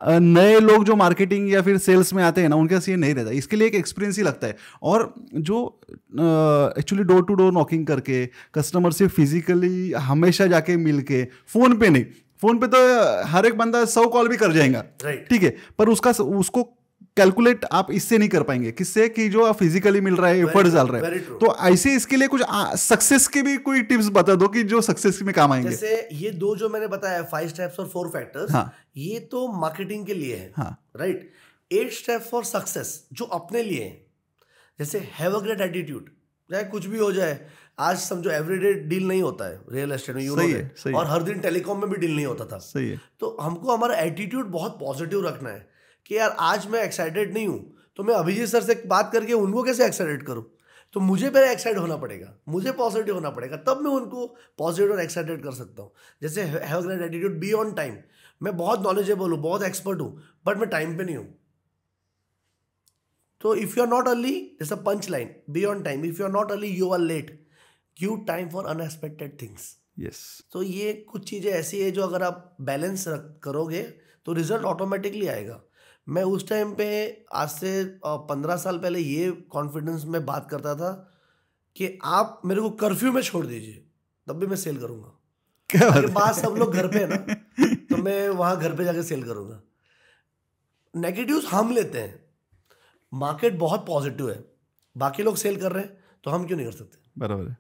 नए लोग जो मार्केटिंग या फिर सेल्स में आते हैं ना उनके पास ये नहीं रहता इसके लिए एक एक्सपीरियंस ही लगता है और जो actually door to door knocking करके कस्टमर से फिजिकली हमेशा जाके मिल के फ़ोन पे नहीं फ़ोन पे तो हर एक बंदा सौ कॉल भी कर जाएगा ठीक right. है पर उसका उसको कैलकुलेट आप इससे नहीं कर पाएंगे किससे कि जो आप फिजिकली मिल रहा है एफर्ट डाल रहे हैं तो ऐसे इसके लिए कुछ सक्सेस के भी कोई टिप्स बता दो कि जो सक्सेस में काम आएंगे जैसे ये दो जो मैंने बताया फाइव स्टेप्स और फोर फैक्टर्स हाँ ये तो मार्केटिंग के लिए है right eight step for success जो अपने लिए है जैसे हैव अ ग्रेट एटीट्यूड चाहे कुछ भी हो जाए आज समझो एवरीडे डील नहीं होता है रियल एस्टेट में यूनो में और हर दिन टेलीकॉम में भी डील नहीं होता था सही है तो हमको हमारा एटीट्यूड बहुत पॉजिटिव रखना है कि यार आज मैं एक्साइटेड नहीं हूँ तो मैं अभिजीत सर से बात करके उनको कैसे एक्साइटेड करूँ तो मुझे पहले एक्साइट होना पड़ेगा मुझे पॉजिटिव होना पड़ेगा तब मैं उनको पॉजिटिव और एक्साइटेड कर सकता हूँ जैसे have great attitude be on time मैं बहुत नॉलेजेबल हूँ बहुत एक्सपर्ट हूँ बट मैं टाइम पे नहीं हूँ तो if you are not early जैसा punch line be on time if you are not early you are late cue time for unexpected things yes तो ये कुछ चीज़ें ऐसी है जो अगर आप बैलेंस करोगे तो रिजल्ट ऑटोमेटिकली आएगा मैं उस टाइम पे आज से पंद्रह साल पहले ये कॉन्फिडेंस में बात करता था कि आप मेरे को कर्फ्यू में छोड़ दीजिए तब भी मैं सेल करूँगा बात सब लोग घर पे है ना तो मैं (laughs) वहाँ घर पे जाके सेल करूँगा नेगेटिव हम लेते हैं मार्केट बहुत पॉजिटिव है बाकी लोग सेल कर रहे हैं तो हम क्यों नहीं कर सकते बराबर है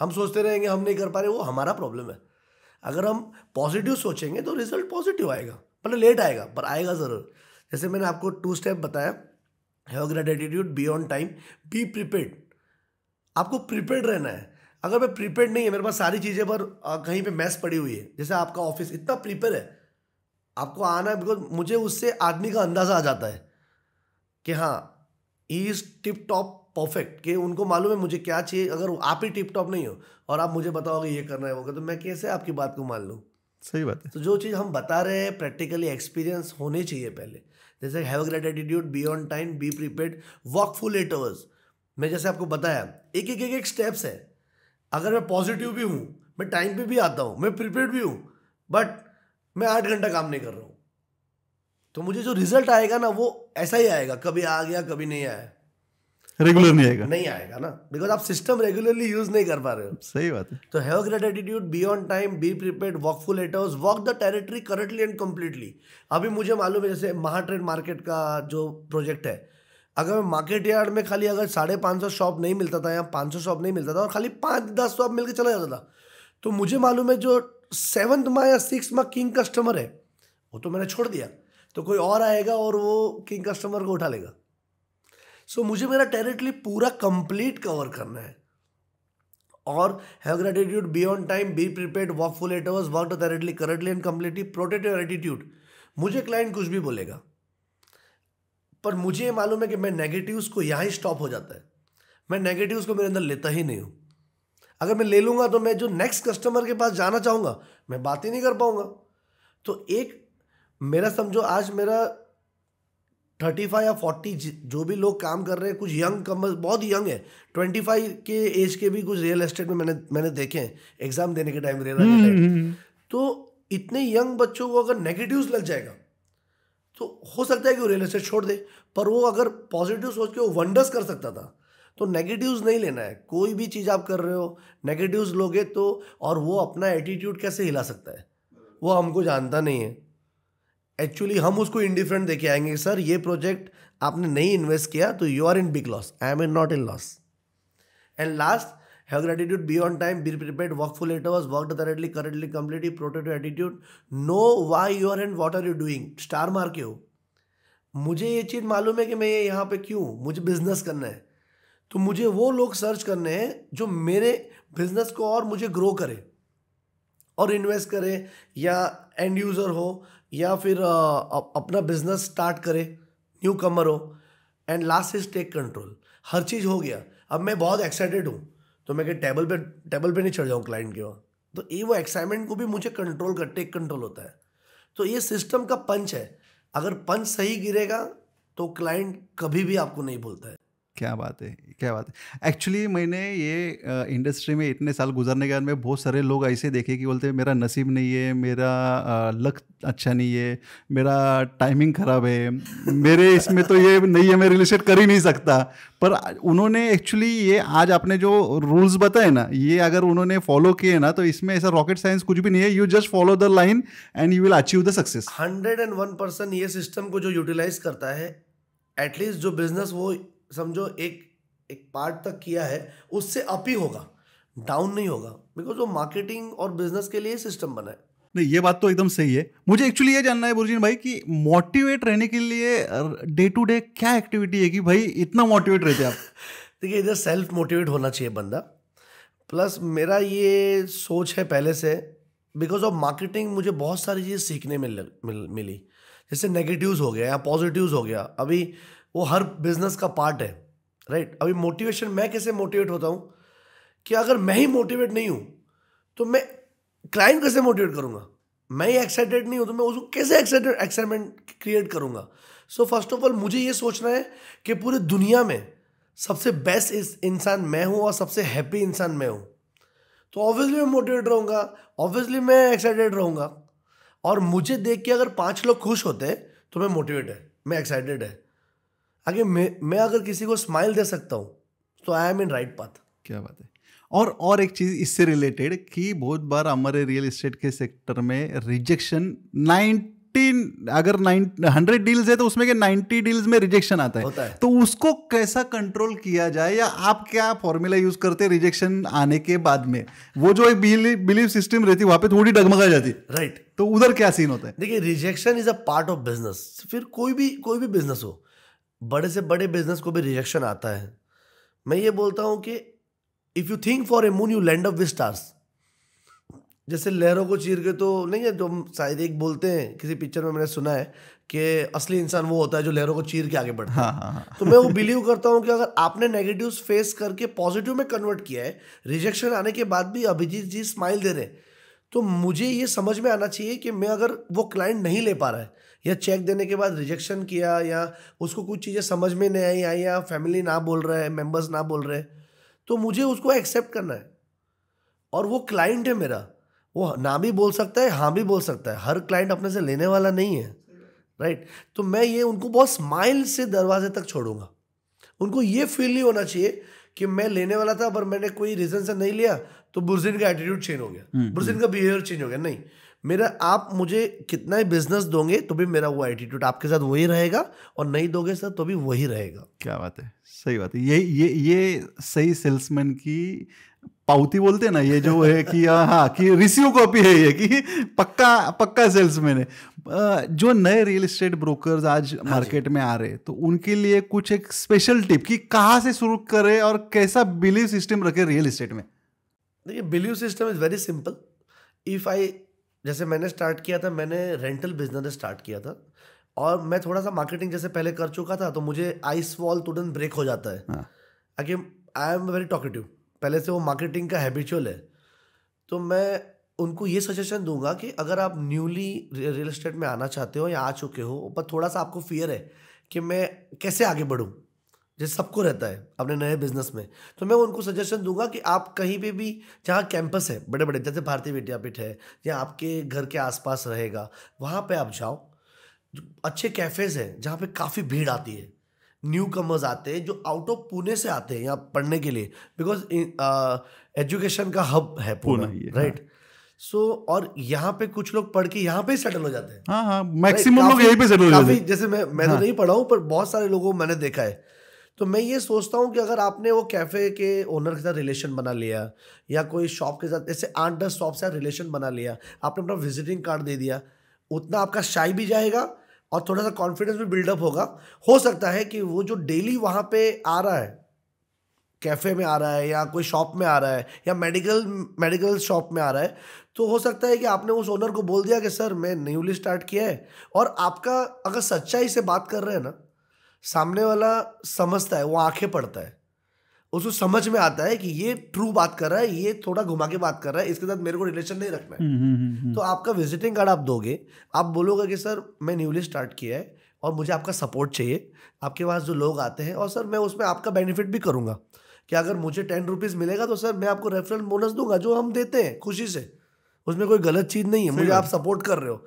हम सोचते रहेंगे हम नहीं कर पा रहे वो हमारा प्रॉब्लम है अगर हम पॉजिटिव सोचेंगे तो रिजल्ट पॉजिटिव आएगा मतलब लेट आएगा पर आएगा ज़रूर जैसे मैंने आपको टू स्टेप बताया have great attitude be on time be prepared आपको प्रिपेड रहना है अगर मैं प्रिपेड नहीं है मेरे पास सारी चीज़ें पर कहीं पे मैस पड़ी हुई है जैसे आपका ऑफिस इतना प्रिपेयर है आपको आना है बिकॉज मुझे उससे आदमी का अंदाज़ा आ जाता है कि हाँ he is tip top perfect कि उनको मालूम है मुझे क्या चाहिए अगर आप ही टिप टॉप नहीं हो और आप मुझे बताओगे ये करना है वो तो मैं कैसे आपकी बात को मान लूँ सही बात है तो जो चीज़ हम बता रहे हैं प्रैक्टिकली एक्सपीरियंस होने चाहिए पहले जैसे have have attitude be on time be time be prepared work hours मैं जैसे आपको बताया एक एक एक एक स्टेप्स है अगर मैं पॉजिटिव भी हूँ मैं टाइम पे भी आता हूँ मैं प्रिपेयर्ड भी हूँ बट मैं आठ घंटा काम नहीं कर रहा हूँ तो मुझे जो रिजल्ट आएगा ना वो ऐसा ही आएगा कभी आ गया कभी नहीं आया रेगुलर नहीं आएगा नहीं आएगा ना बिकॉज आप सिस्टम रेगुलरली यूज नहीं कर पा रहे हो सही बात है तो have great attitude be on time be prepared work full eight hours work the territory correctly and completely अभी मुझे मालूम है जैसे महाट्रेड मार्केट का जो प्रोजेक्ट है अगर मैं मार्केट यार्ड में खाली अगर साढ़े पाँच सौ शॉप नहीं मिलता था या पाँच सौ शॉप नहीं मिलता था और खाली पाँच दस शॉप मिलकर चला जाता था तो मुझे मालूम है जो सेवन्थ माँ या सिक्स माँ किंग कस्टमर है वो तो मैंने छोड़ दिया तो कोई और आएगा और वो किंग कस्टमर को उठा लेगा सो so, मुझे मेरा टेरिटरी पूरा कंप्लीट कवर करना है और have gratitude be on time be prepared work full eight hours work territory currently and completely protect your attitude मुझे क्लाइंट कुछ भी बोलेगा पर मुझे ये मालूम है कि मैं नेगेटिव्स को यहाँ ही स्टॉप हो जाता है मैं नेगेटिव्स को मेरे अंदर लेता ही नहीं हूँ अगर मैं ले लूँगा तो मैं जो नेक्स्ट कस्टमर के पास जाना चाहूँगा मैं बात ही नहीं कर पाऊँगा तो एक मेरा समझो आज मेरा थर्टी फाइव या फोर्टी जो भी लोग काम कर रहे हैं कुछ यंग कम बहुत यंग है ट्वेंटी फाइव के एज के भी कुछ रियल एस्टेट में मैंने मैंने देखे हैं एग्जाम देने के टाइम हम्म, रियल हम्म, हम्म। तो इतने यंग बच्चों को अगर नेगेटिव्स लग जाएगा तो हो सकता है कि वो रियल एस्टेट छोड़ दे पर वो अगर पॉजिटिव सोच के वो वंडर्स कर सकता था तो नेगेटिव्स नहीं लेना है कोई भी चीज़ आप कर रहे हो नेगेटिव्स लोगे तो और वो अपना एटीट्यूड कैसे हिला सकता है वो हमको जानता नहीं है एक्चुअली हम उसको इनडिफरेंट देखे आएंगे सर ये प्रोजेक्ट आपने नहीं इन्वेस्ट किया तो you are in big loss I am in not in loss and last have gratitude be on time be prepared work full it was work directly correctly completely protect attitude no why you are and what are you doing star mark you मुझे ये चीज़ मालूम है कि मैं ये यहाँ पे क्यों मुझे बिजनेस करना है तो मुझे वो लोग सर्च करने हैं जो मेरे बिजनेस को और मुझे ग्रो करे और इन्वेस्ट करे या एंड यूज़र हो या फिर अपना बिजनेस स्टार्ट करे न्यू कमर हो and last is take control हर चीज़ हो गया अब मैं बहुत एक्साइटेड हूँ तो मैं कहीं टेबल पे टेबल पे नहीं चढ़ जाऊँ क्लाइंट के वहाँ तो ये वो एक्साइटमेंट को भी मुझे कंट्रोल कर टेक कंट्रोल होता है तो ये सिस्टम का पंच है अगर पंच सही गिरेगा तो क्लाइंट कभी भी आपको नहीं बोलता है क्या बात है क्या बात है एक्चुअली मैंने ये इंडस्ट्री में इतने साल गुजरने के बाद में बहुत सारे लोग ऐसे देखे कि बोलते मेरा नसीब नहीं है मेरा लक अच्छा नहीं है मेरा टाइमिंग ख़राब है मेरे इसमें तो ये नहीं है मैं रिलेशन कर ही नहीं सकता पर उन्होंने एक्चुअली ये आज आपने जो रूल्स बताए ना ये अगर उन्होंने फॉलो किए ना तो इसमें ऐसा रॉकेट साइंस कुछ भी नहीं है you just follow the line and you will achieve the success hundred and one percent ये सिस्टम को जो यूटिलाइज करता है एटलीस्ट जो बिजनेस वो समझो एक एक पार्ट तक किया है उससे अप ही होगा डाउन नहीं होगा बिकॉज वो मार्केटिंग और बिजनेस के लिए सिस्टम बना है नहीं ये बात तो एकदम सही है मुझे एक्चुअली ये जानना है बुरजीन भाई कि मोटिवेट रहने के लिए डे टू डे क्या एक्टिविटी है कि भाई इतना मोटिवेट रहते आप (laughs) देखिए इधर सेल्फ मोटिवेट होना चाहिए बंदा प्लस मेरा ये सोच है पहले से बिकॉज ऑफ मार्केटिंग मुझे बहुत सारी चीज़ें सीखने मिल, मिल मिली जैसे नेगेटिव्स हो गया या पॉजिटिव्स हो गया अभी वो हर बिजनेस का पार्ट है राइट अभी मोटिवेशन मैं कैसे मोटिवेट होता हूँ कि अगर मैं ही मोटिवेट नहीं हूँ तो मैं क्लाइंट कैसे मोटिवेट करूँगा मैं ही एक्साइटेड नहीं हूँ तो मैं उसको कैसे एक्साइटेड एक्साइटमेंट क्रिएट करूँगा सो फर्स्ट ऑफ ऑल मुझे ये सोचना है कि पूरी दुनिया में सबसे बेस्ट इंसान मैं हूँ और सबसे हैप्पी इंसान मैं हूँ तो ऑब्वियसली मैं मोटिवेट रहूँगा ऑब्वियसली मैं एक्साइटेड रहूँगा और मुझे देख के अगर पाँच लोग खुश होते तो मैं मोटिवेट है मैं एक्साइटेड है अगर मैं अगर किसी को स्माइल दे सकता हूँ तो I am in right path क्या बात है और और एक चीज़ इससे रिलेटेड कि बहुत बार हमारे रियल इस्टेट के सेक्टर में रिजेक्शन नाइनटीन अगर नाइन हंड्रेड डील्स है तो उसमें के नाइन्टी डील्स में रिजेक्शन आता है।, होता है तो उसको कैसा कंट्रोल किया जाए या आप क्या फॉर्मूला यूज करते रिजेक्शन आने के बाद में वो जो एक बिलीव सिस्टम रहती है वहां पे थोड़ी डगमगा जाती है राइट तो उधर क्या सीन होता है देखिए rejection is a part of business फिर कोई भी कोई भी बिजनेस हो बड़े से बड़े बिजनेस को भी रिजेक्शन आता है मैं ये बोलता हूँ कि if you think for a moon you land off with stars जैसे लहरों को चीर के तो नहीं है जो तो शायद एक बोलते हैं किसी पिक्चर में मैंने सुना है कि असली इंसान वो होता है जो लहरों को चीर के आगे बढ़ता है हाँ, हाँ, हाँ। तो मैं वो बिलीव करता हूँ कि अगर आपने नेगेटिव फेस करके पॉजिटिव में कन्वर्ट किया है रिजेक्शन आने के बाद भी अभिजीत जी स्माइल दे रहे हैं तो मुझे ये समझ में आना चाहिए कि मैं अगर वो क्लाइंट नहीं ले पा रहा है या चेक देने के बाद रिजेक्शन किया या उसको कुछ चीज़ें समझ में नहीं आई आई या फैमिली ना बोल रहे हैं मेम्बर्स ना बोल रहे तो मुझे उसको एक्सेप्ट करना है और वो क्लाइंट है मेरा वो ना भी बोल सकता है हाँ भी बोल सकता है हर क्लाइंट अपने से लेने वाला नहीं है राइट तो मैं ये उनको बहुत स्माइल से दरवाजे तक छोड़ूंगा उनको ये फील नहीं होना चाहिए कि मैं लेने वाला था पर मैंने कोई रीज़न से नहीं लिया तो बुरजिन का एटीट्यूड चेंज हो गया हम्म, बुरजिन हम्म। का बिहेवियर चेंज हो गया नहीं मेरा आप मुझे कितना ही बिजनेस दोगे तो भी मेरा वो एटीट्यूड आपके साथ वही रहेगा और नहीं दोगे सर तो भी वही रहेगा क्या बात है सही बात है ये ये ये सही सेल्समैन की पाउती बोलते हैं ना ये जो है कि हाँ, हाँ कि रिसीव कॉपी है ये कि पक्का पक्का सेल्समैन है जो नए रियल एस्टेट ब्रोकर्स आज मार्केट हाँ में आ रहे हैं तो उनके लिए कुछ एक स्पेशल टिप कि कहाँ से शुरू करें और कैसा बिलीव सिस्टम रखे रियल इस्टेट में देखिए belief system is very simple if I जैसे मैंने स्टार्ट किया था मैंने रेंटल बिजनेस स्टार्ट किया था और मैं थोड़ा सा मार्केटिंग जैसे पहले कर चुका था तो मुझे आइस वॉल तुरंत ब्रेक हो जाता है आगे आई एम वेरी टॉकेटिव पहले से वो मार्केटिंग का हैबिचुअल है तो मैं उनको ये सजेशन दूंगा कि अगर आप न्यूली रियल इस्टेट में आना चाहते हो या आ चुके हो पर थोड़ा सा आपको फियर है कि मैं कैसे आगे बढ़ूँ जैसे सबको रहता है अपने नए बिजनेस में तो मैं उनको सजेशन दूंगा कि आप कहीं पे भी जहाँ कैंपस है बड़े बड़े जैसे भारतीय विद्यापीठ है या आपके घर के आसपास रहेगा वहाँ पे आप जाओ अच्छे कैफ़ेज़ हैं जहाँ पे काफ़ी भीड़ आती है न्यू कमर्स आते हैं जो आउट ऑफ पुणे से आते हैं यहाँ पढ़ने के लिए बिकॉज एजुकेशन का हब है पुणे राइट सो so, और यहाँ पे कुछ लोग पढ़ के यहाँ पे सेटल हो जाते हैं हाँ हाँ मैक्सिमम लोग यहीं पे सेटल हो जाते हैं जैसे मैं मैं हाँ. तो नहीं पढ़ा हूँ पर बहुत सारे लोगों को मैंने देखा है तो मैं ये सोचता हूँ कि अगर आपने वो कैफ़े के ओनर के साथ रिलेशन बना लिया या कोई शॉप के साथ जैसे आठ दस शॉप से रिलेशन बना लिया आपने अपना विजिटिंग कार्ड दे दिया उतना आपका शाई भी जाएगा और थोड़ा सा कॉन्फिडेंस भी बिल्डअप होगा हो सकता है कि वो जो डेली वहाँ पे आ रहा है कैफ़े में आ रहा है या कोई शॉप में आ रहा है या मेडिकल मेडिकल शॉप में आ रहा है तो हो सकता है कि आपने उस ओनर को बोल दिया कि सर मैं न्यूली स्टार्ट किया है और आपका अगर सच्चाई से बात कर रहे हैं ना सामने वाला समझता है वो आंखें पड़ता है उसको समझ में आता है कि ये ट्रू बात कर रहा है ये थोड़ा घुमा के बात कर रहा है इसके साथ मेरे को रिलेशन नहीं रखना है हम्म, हम्म, हम्म, तो आपका विजिटिंग कार्ड आप दोगे आप बोलोगे कि सर मैं न्यूली स्टार्ट किया है और मुझे आपका सपोर्ट चाहिए आपके पास जो लोग आते हैं और सर मैं उसमें आपका बेनिफिट भी करूँगा कि अगर मुझे टेन रुपीज़ मिलेगा तो सर मैं आपको रेफरल बोनस दूंगा जो हम देते हैं खुशी से उसमें कोई गलत चीज़ नहीं है मुझे आप सपोर्ट कर रहे हो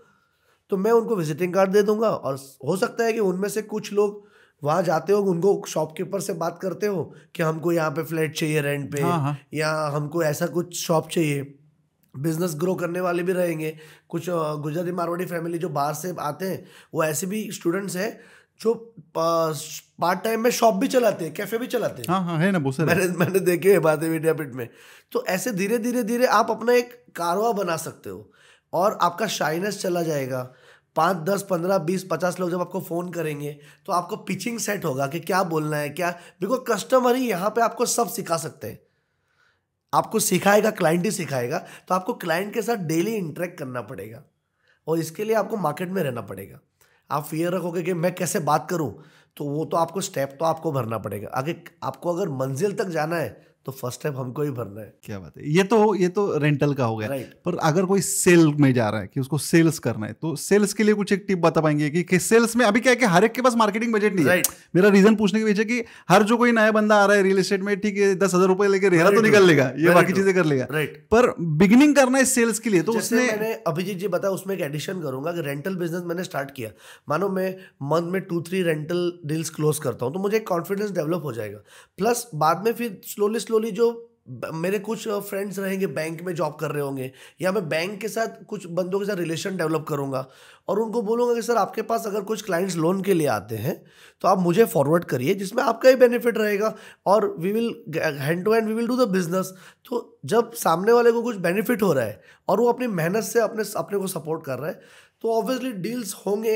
तो मैं उनको विजिटिंग कार्ड दे दूंगा और हो सकता है कि उनमें से कुछ लोग वहाँ जाते हो उनको शॉपकीपर से बात करते हो कि हमको यहाँ पे फ्लैट चाहिए रेंट पे हाँ हाँ। या हमको ऐसा कुछ शॉप चाहिए बिजनेस ग्रो करने वाले भी रहेंगे कुछ गुजराती मारवाड़ी फैमिली जो बाहर से आते हैं वो ऐसे भी स्टूडेंट्स हैं जो पार्ट टाइम में शॉप भी चलाते हैं कैफे भी चलाते हैं हाँ हाँ है ना मैंने मैंने देखे है बातें विद्यापीठ में तो ऐसे धीरे धीरे धीरे आप अपना एक कारवा बना सकते हो और आपका शाइनेस चला जाएगा पाँच दस पंद्रह बीस पचास लोग जब आपको फ़ोन करेंगे तो आपको पिचिंग सेट होगा कि क्या बोलना है क्या बिकॉज कस्टमर ही यहाँ पे आपको सब सिखा सकते हैं आपको सिखाएगा क्लाइंट ही सिखाएगा तो आपको क्लाइंट के साथ डेली इंटरेक्ट करना पड़ेगा और इसके लिए आपको मार्केट में रहना पड़ेगा आप फियर रखोगे कि मैं कैसे बात करूं तो वो तो आपको स्टेप तो आपको भरना पड़ेगा आगे आपको अगर मंजिल तक जाना है तो फर्स्ट टाइम हमको ही भरना है क्या बात है ये तो ये तो रेंटल का हो गया राइट पर अगर कोई सेल में जा रहा है कि उसको सेल्स करना है तो सेल्स के लिए कुछ एक टिप बता पाएंगे कि, कि सेल्स में अभी क्या है कि हर एक के पास मार्केटिंग बजट नहीं right. है मेरा रीजन पूछने के पीछे कि हर जो कोई नया बंदा आ रहा है रियल एस्टेट में ठीक है दस हजार रुपए लेकर रेहरा तो right. तो निकल लेगा ये बाकी चीजें कर लेगा राइट पर बिगिनिंग करना है सेल्स के लिए तो उसने अभिजीत जी बताया उसमें एक एडिशन करूंगा कि रेंटल बिजनेस मैंने स्टार्ट किया मानो मैं मंथ में two three rental deals close करता हूँ तो मुझे कॉन्फिडेंस डेवलप हो जाएगा प्लस बाद में फिर स्लोली स्लोली जो मेरे कुछ फ्रेंड्स रहेंगे बैंक में जॉब कर रहे होंगे या मैं बैंक के साथ कुछ बंदों के साथ रिलेशन डेवलप करूंगा और उनको बोलूंगा कि सर आपके पास अगर कुछ क्लाइंट्स लोन के लिए आते हैं तो आप मुझे फॉरवर्ड करिए जिसमें आपका ही बेनिफिट रहेगा और we will hand to hand we will do the business तो जब सामने वाले को कुछ बेनिफिट हो रहा है और वो अपनी मेहनत से अपने अपने को सपोर्ट कर रहा है तो ऑब्वियसली डील्स होंगे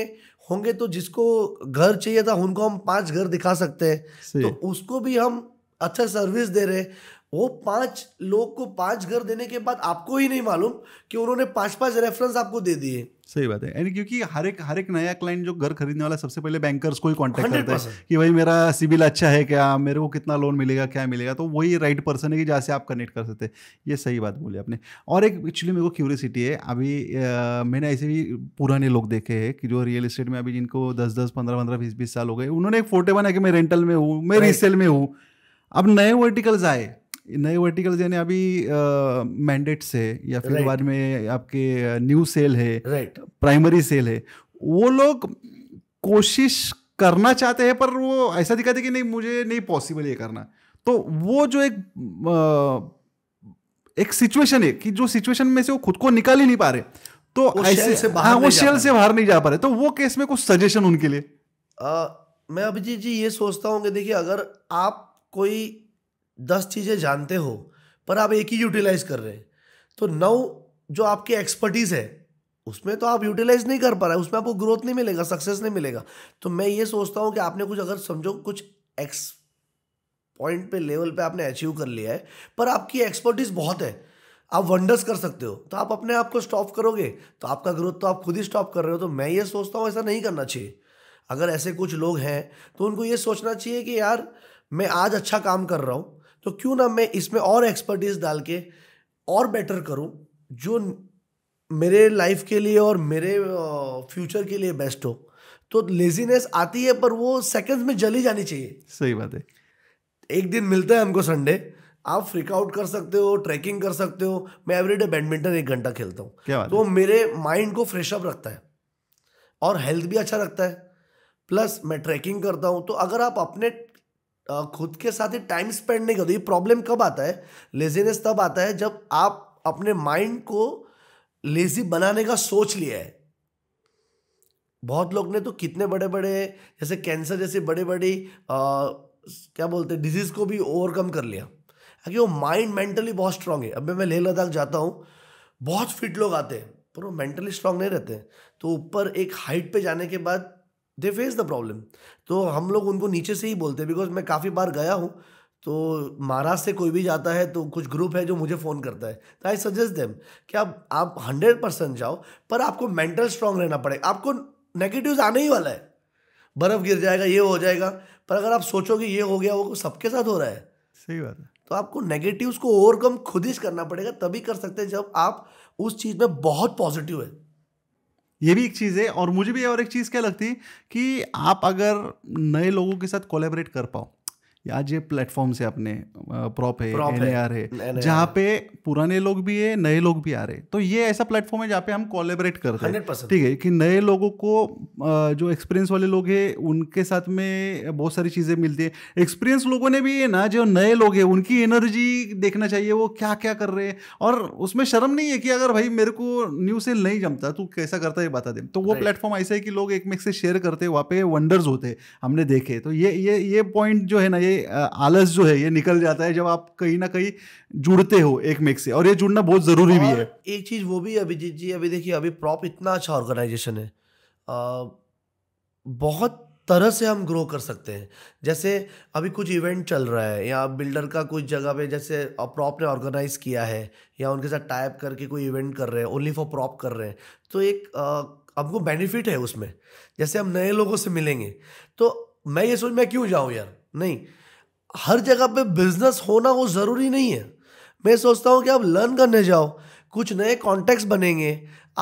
होंगे तो जिसको घर चाहिए था उनको हम पाँच घर दिखा सकते हैं तो उसको भी हम अच्छा सर्विस दे रहे वो पांच लोग को पांच घर देने के बाद आपको ही नहीं मालूम कि उन्होंने पांच पांच रेफरेंस आपको दे दिए सही बात है यानी क्योंकि हर एक हर एक नया क्लाइंट जो घर खरीदने वाला सबसे पहले बैंकर्स को ही कांटेक्ट करता है कि भाई मेरा सिविल अच्छा है क्या मेरे को कितना लोन मिलेगा क्या मिलेगा तो वही राइट पर्सन है कि जहाँ से आप कनेक्ट कर सकते हैं ये सही बात बोली आपने और एक एक्चुअली मेरे को क्यूरियसिटी है अभी आ, मैंने ऐसे भी पुराने लोग देखे हैं कि जो रियल इस्टेट में अभी जिनको दस दस पंद्रह पंद्रह बीस बीस साल हो गए उन्होंने एक फोटो बनाया कि मैं रेंटल में हूँ मैं रीसेल में हूँ अब नए वर्टिकल्स आए नए वर्टिकल्स यानी अभी मैंडेट है या फिर right. बाद में आपके न्यू सेल है right. प्राइमरी सेल है वो लोग कोशिश करना चाहते हैं पर वो ऐसा दिखाते कि नहीं मुझे नहीं पॉसिबल ये करना तो वो जो एक आ, एक सिचुएशन है कि जो सिचुएशन में से वो खुद को निकाल ही नहीं पा रहे तो ऐसे से बाहर हाँ वो शेल से बाहर नहीं जा पा रहे तो वो केस में कुछ सजेशन उनके लिए आ, मैं अभिजीत जी ये सोचता हूँ कि देखिए अगर आप कोई दस चीज़ें जानते हो पर आप एक ही यूटिलाइज कर रहे हैं तो नौ जो आपकी एक्सपर्टीज़ है उसमें तो आप यूटिलाइज नहीं कर पा रहे उसमें आपको ग्रोथ नहीं मिलेगा सक्सेस नहीं मिलेगा तो मैं ये सोचता हूँ कि आपने कुछ अगर समझो कुछ एक्स पॉइंट पे लेवल पे आपने अचीव कर लिया है पर आपकी एक्सपर्टीज बहुत है आप वंडर्स कर सकते हो तो आप अपने आप को स्टॉप करोगे तो आपका ग्रोथ तो आप खुद ही स्टॉप कर रहे हो तो मैं ये सोचता हूँ ऐसा नहीं करना चाहिए अगर ऐसे कुछ लोग हैं तो उनको ये सोचना चाहिए कि यार मैं आज अच्छा काम कर रहा हूँ तो क्यों ना मैं इसमें और एक्सपर्टीज़ डाल के और बेटर करूँ जो मेरे लाइफ के लिए और मेरे फ्यूचर के लिए बेस्ट हो तो लेजीनेस आती है पर वो सेकंड्स में जली जानी चाहिए सही बात है एक दिन मिलता है हमको संडे आप फ्रिकआउट कर सकते हो ट्रैकिंग कर सकते हो मैं एवरीडे बैडमिंटन एक घंटा खेलता हूँ तो मेरे माइंड को फ्रेश अप रखता है और हेल्थ भी अच्छा रखता है प्लस मैं ट्रैकिंग करता हूँ तो अगर आप अपने खुद के साथ ही टाइम स्पेंड नहीं करते ये प्रॉब्लम कब आता है लेजीनेस तब आता है जब आप अपने माइंड को लेजी बनाने का सोच लिया है बहुत लोग ने तो कितने बड़े बड़े जैसे कैंसर जैसे बड़े बड़ी क्या बोलते हैं डिजीज़ को भी ओवरकम कर लिया क्योंकि वो माइंड मेंटली बहुत स्ट्रांग है अभी मैं लेह लद्दाख जाता हूँ बहुत फिट लोग आते हैं पर वो मेंटली स्ट्रांग नहीं रहते तो ऊपर एक हाइट पे जाने के बाद दे फेस द प्रॉब्लम तो हम लोग उनको नीचे से ही बोलते हैं बिकॉज मैं काफ़ी बार गया हूँ तो महाराष्ट्र से कोई भी जाता है तो कुछ ग्रुप है जो मुझे फ़ोन करता है तो आई सजेस्ट देम कि आप आप हंड्रेड परसेंट जाओ पर आपको मेंटल स्ट्रांग रहना पड़ेगा आपको नेगेटिव्स आने ही वाला है बर्फ़ गिर जाएगा ये हो जाएगा पर अगर आप सोचोगे ये हो गया वो सबके साथ हो रहा है सही बात है तो आपको नेगेटिव्स को ओवरकम खुद ही करना पड़ेगा तभी कर सकते हैं जब आप उस चीज़ में बहुत पॉजिटिव है ये भी एक चीज़ है और मुझे भी और एक चीज़ क्या लगती है कि आप अगर नए लोगों के साथ कोलेबरेट कर पाओ आज ये प्लेटफॉर्म से अपने प्रॉप है एनआर है जहाँ पे पुराने लोग भी है नए लोग भी आ रहे तो ये ऐसा प्लेटफॉर्म है जहाँ पे हम कोलेबरेट करते हैं ठीक है कि नए लोगों को जो एक्सपीरियंस वाले लोग हैं उनके साथ में बहुत सारी चीज़ें मिलती है एक्सपीरियंस लोगों ने भी है ना जो नए लोग हैं उनकी एनर्जी देखना चाहिए वो क्या क्या कर रहे हैं और उसमें शर्म नहीं है कि अगर भाई मेरे को न्यू से नहीं जमता तू कैसा करता है बता दे तो वो प्लेटफॉर्म ऐसा है कि लोग एक मेक से शेयर करते हैं वहाँ पे वंडर्स होते हमने देखे तो ये ये ये पॉइंट जो है ना ये आलस जो है ये निकल जाता है जब आप कहीं ना कहीं जुड़ते हो एक मेक से और ये जुड़ना बहुत ज़रूरी भी है एक चीज़ वो भी अभिजीत जी अभी देखिए अभी प्रॉप इतना अच्छा ऑर्गेनाइजेशन है आ, बहुत तरह से हम ग्रो कर सकते हैं जैसे अभी कुछ इवेंट चल रहा है या बिल्डर का कुछ जगह पे जैसे प्रॉप ने ऑर्गेनाइज किया है या उनके साथ टाइप करके कोई इवेंट कर रहे हैं ओनली फॉर प्रॉप कर रहे हैं तो एक आपको बेनिफिट है उसमें जैसे हम नए लोगों से मिलेंगे तो मैं ये सोच मैं क्यों जाऊँ यार नहीं हर जगह पे बिजनेस होना वो ज़रूरी नहीं है मैं सोचता हूँ कि आप लर्न करने जाओ कुछ नए कॉन्टैक्ट्स बनेंगे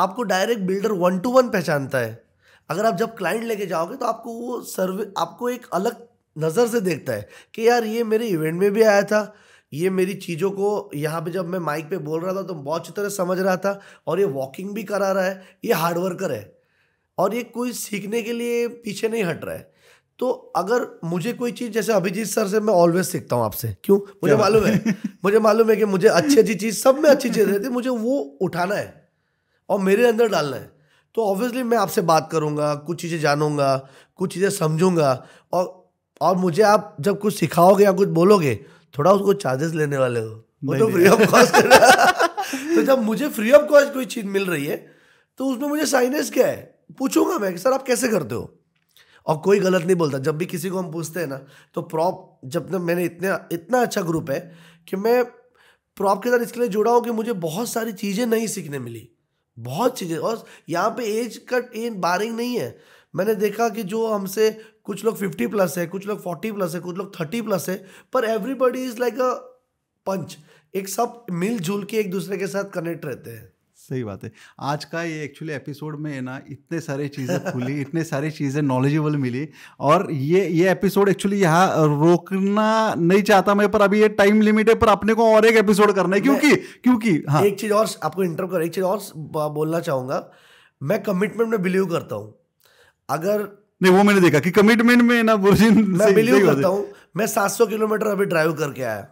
आपको direct builder one to one पहचानता है अगर आप जब क्लाइंट लेके जाओगे तो आपको वो सर्वे आपको एक अलग नज़र से देखता है कि यार ये मेरे इवेंट में भी आया था ये मेरी चीज़ों को यहाँ पे जब मैं माइक पे बोल रहा था तो बहुत अच्छी तरह समझ रहा था और ये वॉकिंग भी करा रहा है ये हार्ड वर्कर है और ये कोई सीखने के लिए पीछे नहीं हट रहा है तो अगर मुझे कोई चीज़ जैसे अभिजीत सर से मैं ऑलवेज सीखता हूँ आपसे क्यों मुझे मालूम है मुझे मालूम है कि मुझे अच्छी अच्छी चीज़ सब में अच्छी चीज़ रहती है मुझे वो उठाना है और मेरे अंदर डालना है तो ऑब्वियसली मैं आपसे बात करूँगा कुछ चीज़ें जानूँगा कुछ चीज़ें समझूंगा और और मुझे आप जब कुछ सिखाओगे या कुछ बोलोगे थोड़ा उसको चार्जेस लेने वाले हो वो तो फ्री ऑफ कॉस्ट तो जब मुझे फ्री ऑफ कॉस्ट कोई चीज़ मिल रही है तो उसमें मुझे साइनेस क्या है पूछूंगा मैं कि सर आप कैसे करते हो और कोई गलत नहीं बोलता जब भी किसी को हम पूछते हैं ना तो प्रॉप जब ना मैंने इतना इतना अच्छा ग्रुप है कि मैं प्रॉप के साथ इसके लिए जुड़ा हूँ कि मुझे बहुत सारी चीज़ें नहीं सीखने मिली बहुत चीज़ें और यहाँ पे एज का एज बारिंग नहीं है मैंने देखा कि जो हमसे कुछ लोग फिफ्टी प्लस है कुछ लोग फोर्टी प्लस है कुछ लोग थर्टी प्लस है पर everybody is like a punch एक सब मिलजुल के एक दूसरे के साथ कनेक्ट रहते हैं सही बात है आज का ये एक्चुअली एपिसोड में ना इतने सारे चीज़ें खुली (laughs) इतने सारे चीज़ें नॉलेजेबल मिली और ये ये एपिसोड एक्चुअली यहाँ रोकना नहीं चाहता मैं पर अभी ये टाइम लिमिट है पर अपने को और एक एपिसोड करना है क्योंकि क्योंकि हाँ एक चीज़ और आपको इंटरव्यू कर एक चीज़ और बोलना चाहूँगा मैं कमिटमेंट में बिलीव करता हूँ अगर नहीं वो मैंने देखा कि कमिटमेंट में ना मैं बिलीव करता हूँ मैं सात किलोमीटर अभी ड्राइव करके आया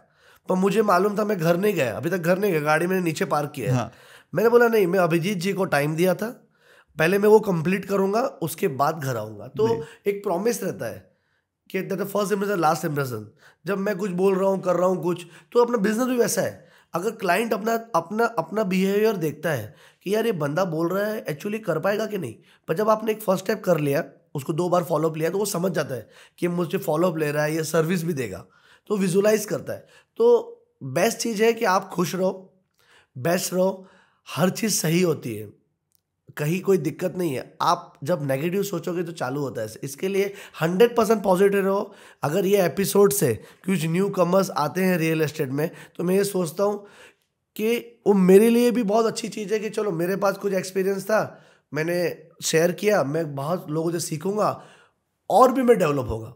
पर मुझे मालूम था मैं घर नहीं गया अभी तक घर नहीं गया गाड़ी मैंने नीचे पार्क किया है हाँ। मैंने बोला नहीं मैं अभिजीत जी को टाइम दिया था पहले मैं वो कंप्लीट करूँगा उसके बाद घर आऊँगा तो एक प्रॉमिस रहता है कि that the first impression last impression जब मैं कुछ बोल रहा हूँ कर रहा हूँ कुछ तो अपना बिजनेस भी वैसा है अगर क्लाइंट अपना अपना अपना बिहेवियर देखता है कि यार ये बंदा बोल रहा है एक्चुअली कर पाएगा कि नहीं पर जब आपने एक फर्स्ट स्टेप कर लिया उसको दो बार फॉलोअप लिया तो वो समझ जाता है कि मुझे फॉलोअप ले रहा है या सर्विस भी देगा तो विजुलाइज करता है तो बेस्ट चीज़ है कि आप खुश रहो बेस्ट रहो हर चीज़ सही होती है कहीं कोई दिक्कत नहीं है आप जब नेगेटिव सोचोगे तो चालू होता है इसके लिए हंड्रेड परसेंट पॉजिटिव रहो अगर ये एपिसोड से कुछ न्यू कमर्स आते हैं रियल एस्टेट में तो मैं ये सोचता हूँ कि वो मेरे लिए भी बहुत अच्छी चीज़ है कि चलो मेरे पास कुछ एक्सपीरियंस था मैंने शेयर किया मैं बहुत लोगों से सीखूंगा और भी मैं डेवलप होगा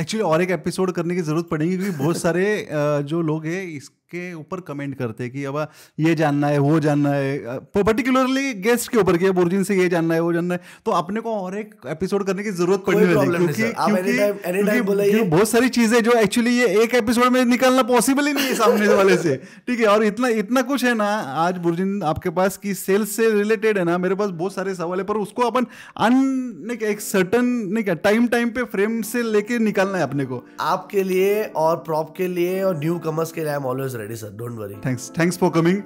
एक्चुअली और एक एपिसोड करने की ज़रूरत पड़ेगी क्योंकि बहुत सारे (laughs) जो लोग हैं इस के ऊपर कमेंट करते कि अब ये जानना है वो जानना है पर्टिकुलरली गेस्ट के ऊपर किया बुर्जिन से ये जानना है वो जानना है तो अपने को और एक एपिसोड करने की जरूरत पड़ने वाली क्योंकि क्योंकि बहुत सारी चीजें जो एक्चुअली ये एक एपिसोड में निकालना पॉसिबल ही नहीं है सामने (laughs) वाले से ठीक है और इतना इतना कुछ है ना आज बुर्जिन आपके पास की सेल्स से रिलेटेड है ना मेरे पास बहुत सारे सवाल है पर उसको अपन अन एक सर्टन नहीं क्या टाइम टाइम पे फ्रेम से लेके निकालना है अपने को आपके लिए और प्रॉप के लिए और न्यू कमर्स के लिए I am always ready sir don't worry thanks thanks for coming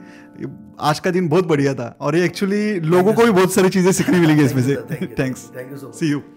आज का दिन बहुत बढ़िया था और ये एक्चुअली लोगों को भी बहुत सारी चीज़ें सीखने मिलेंगी इसमें से thanks thank you so see you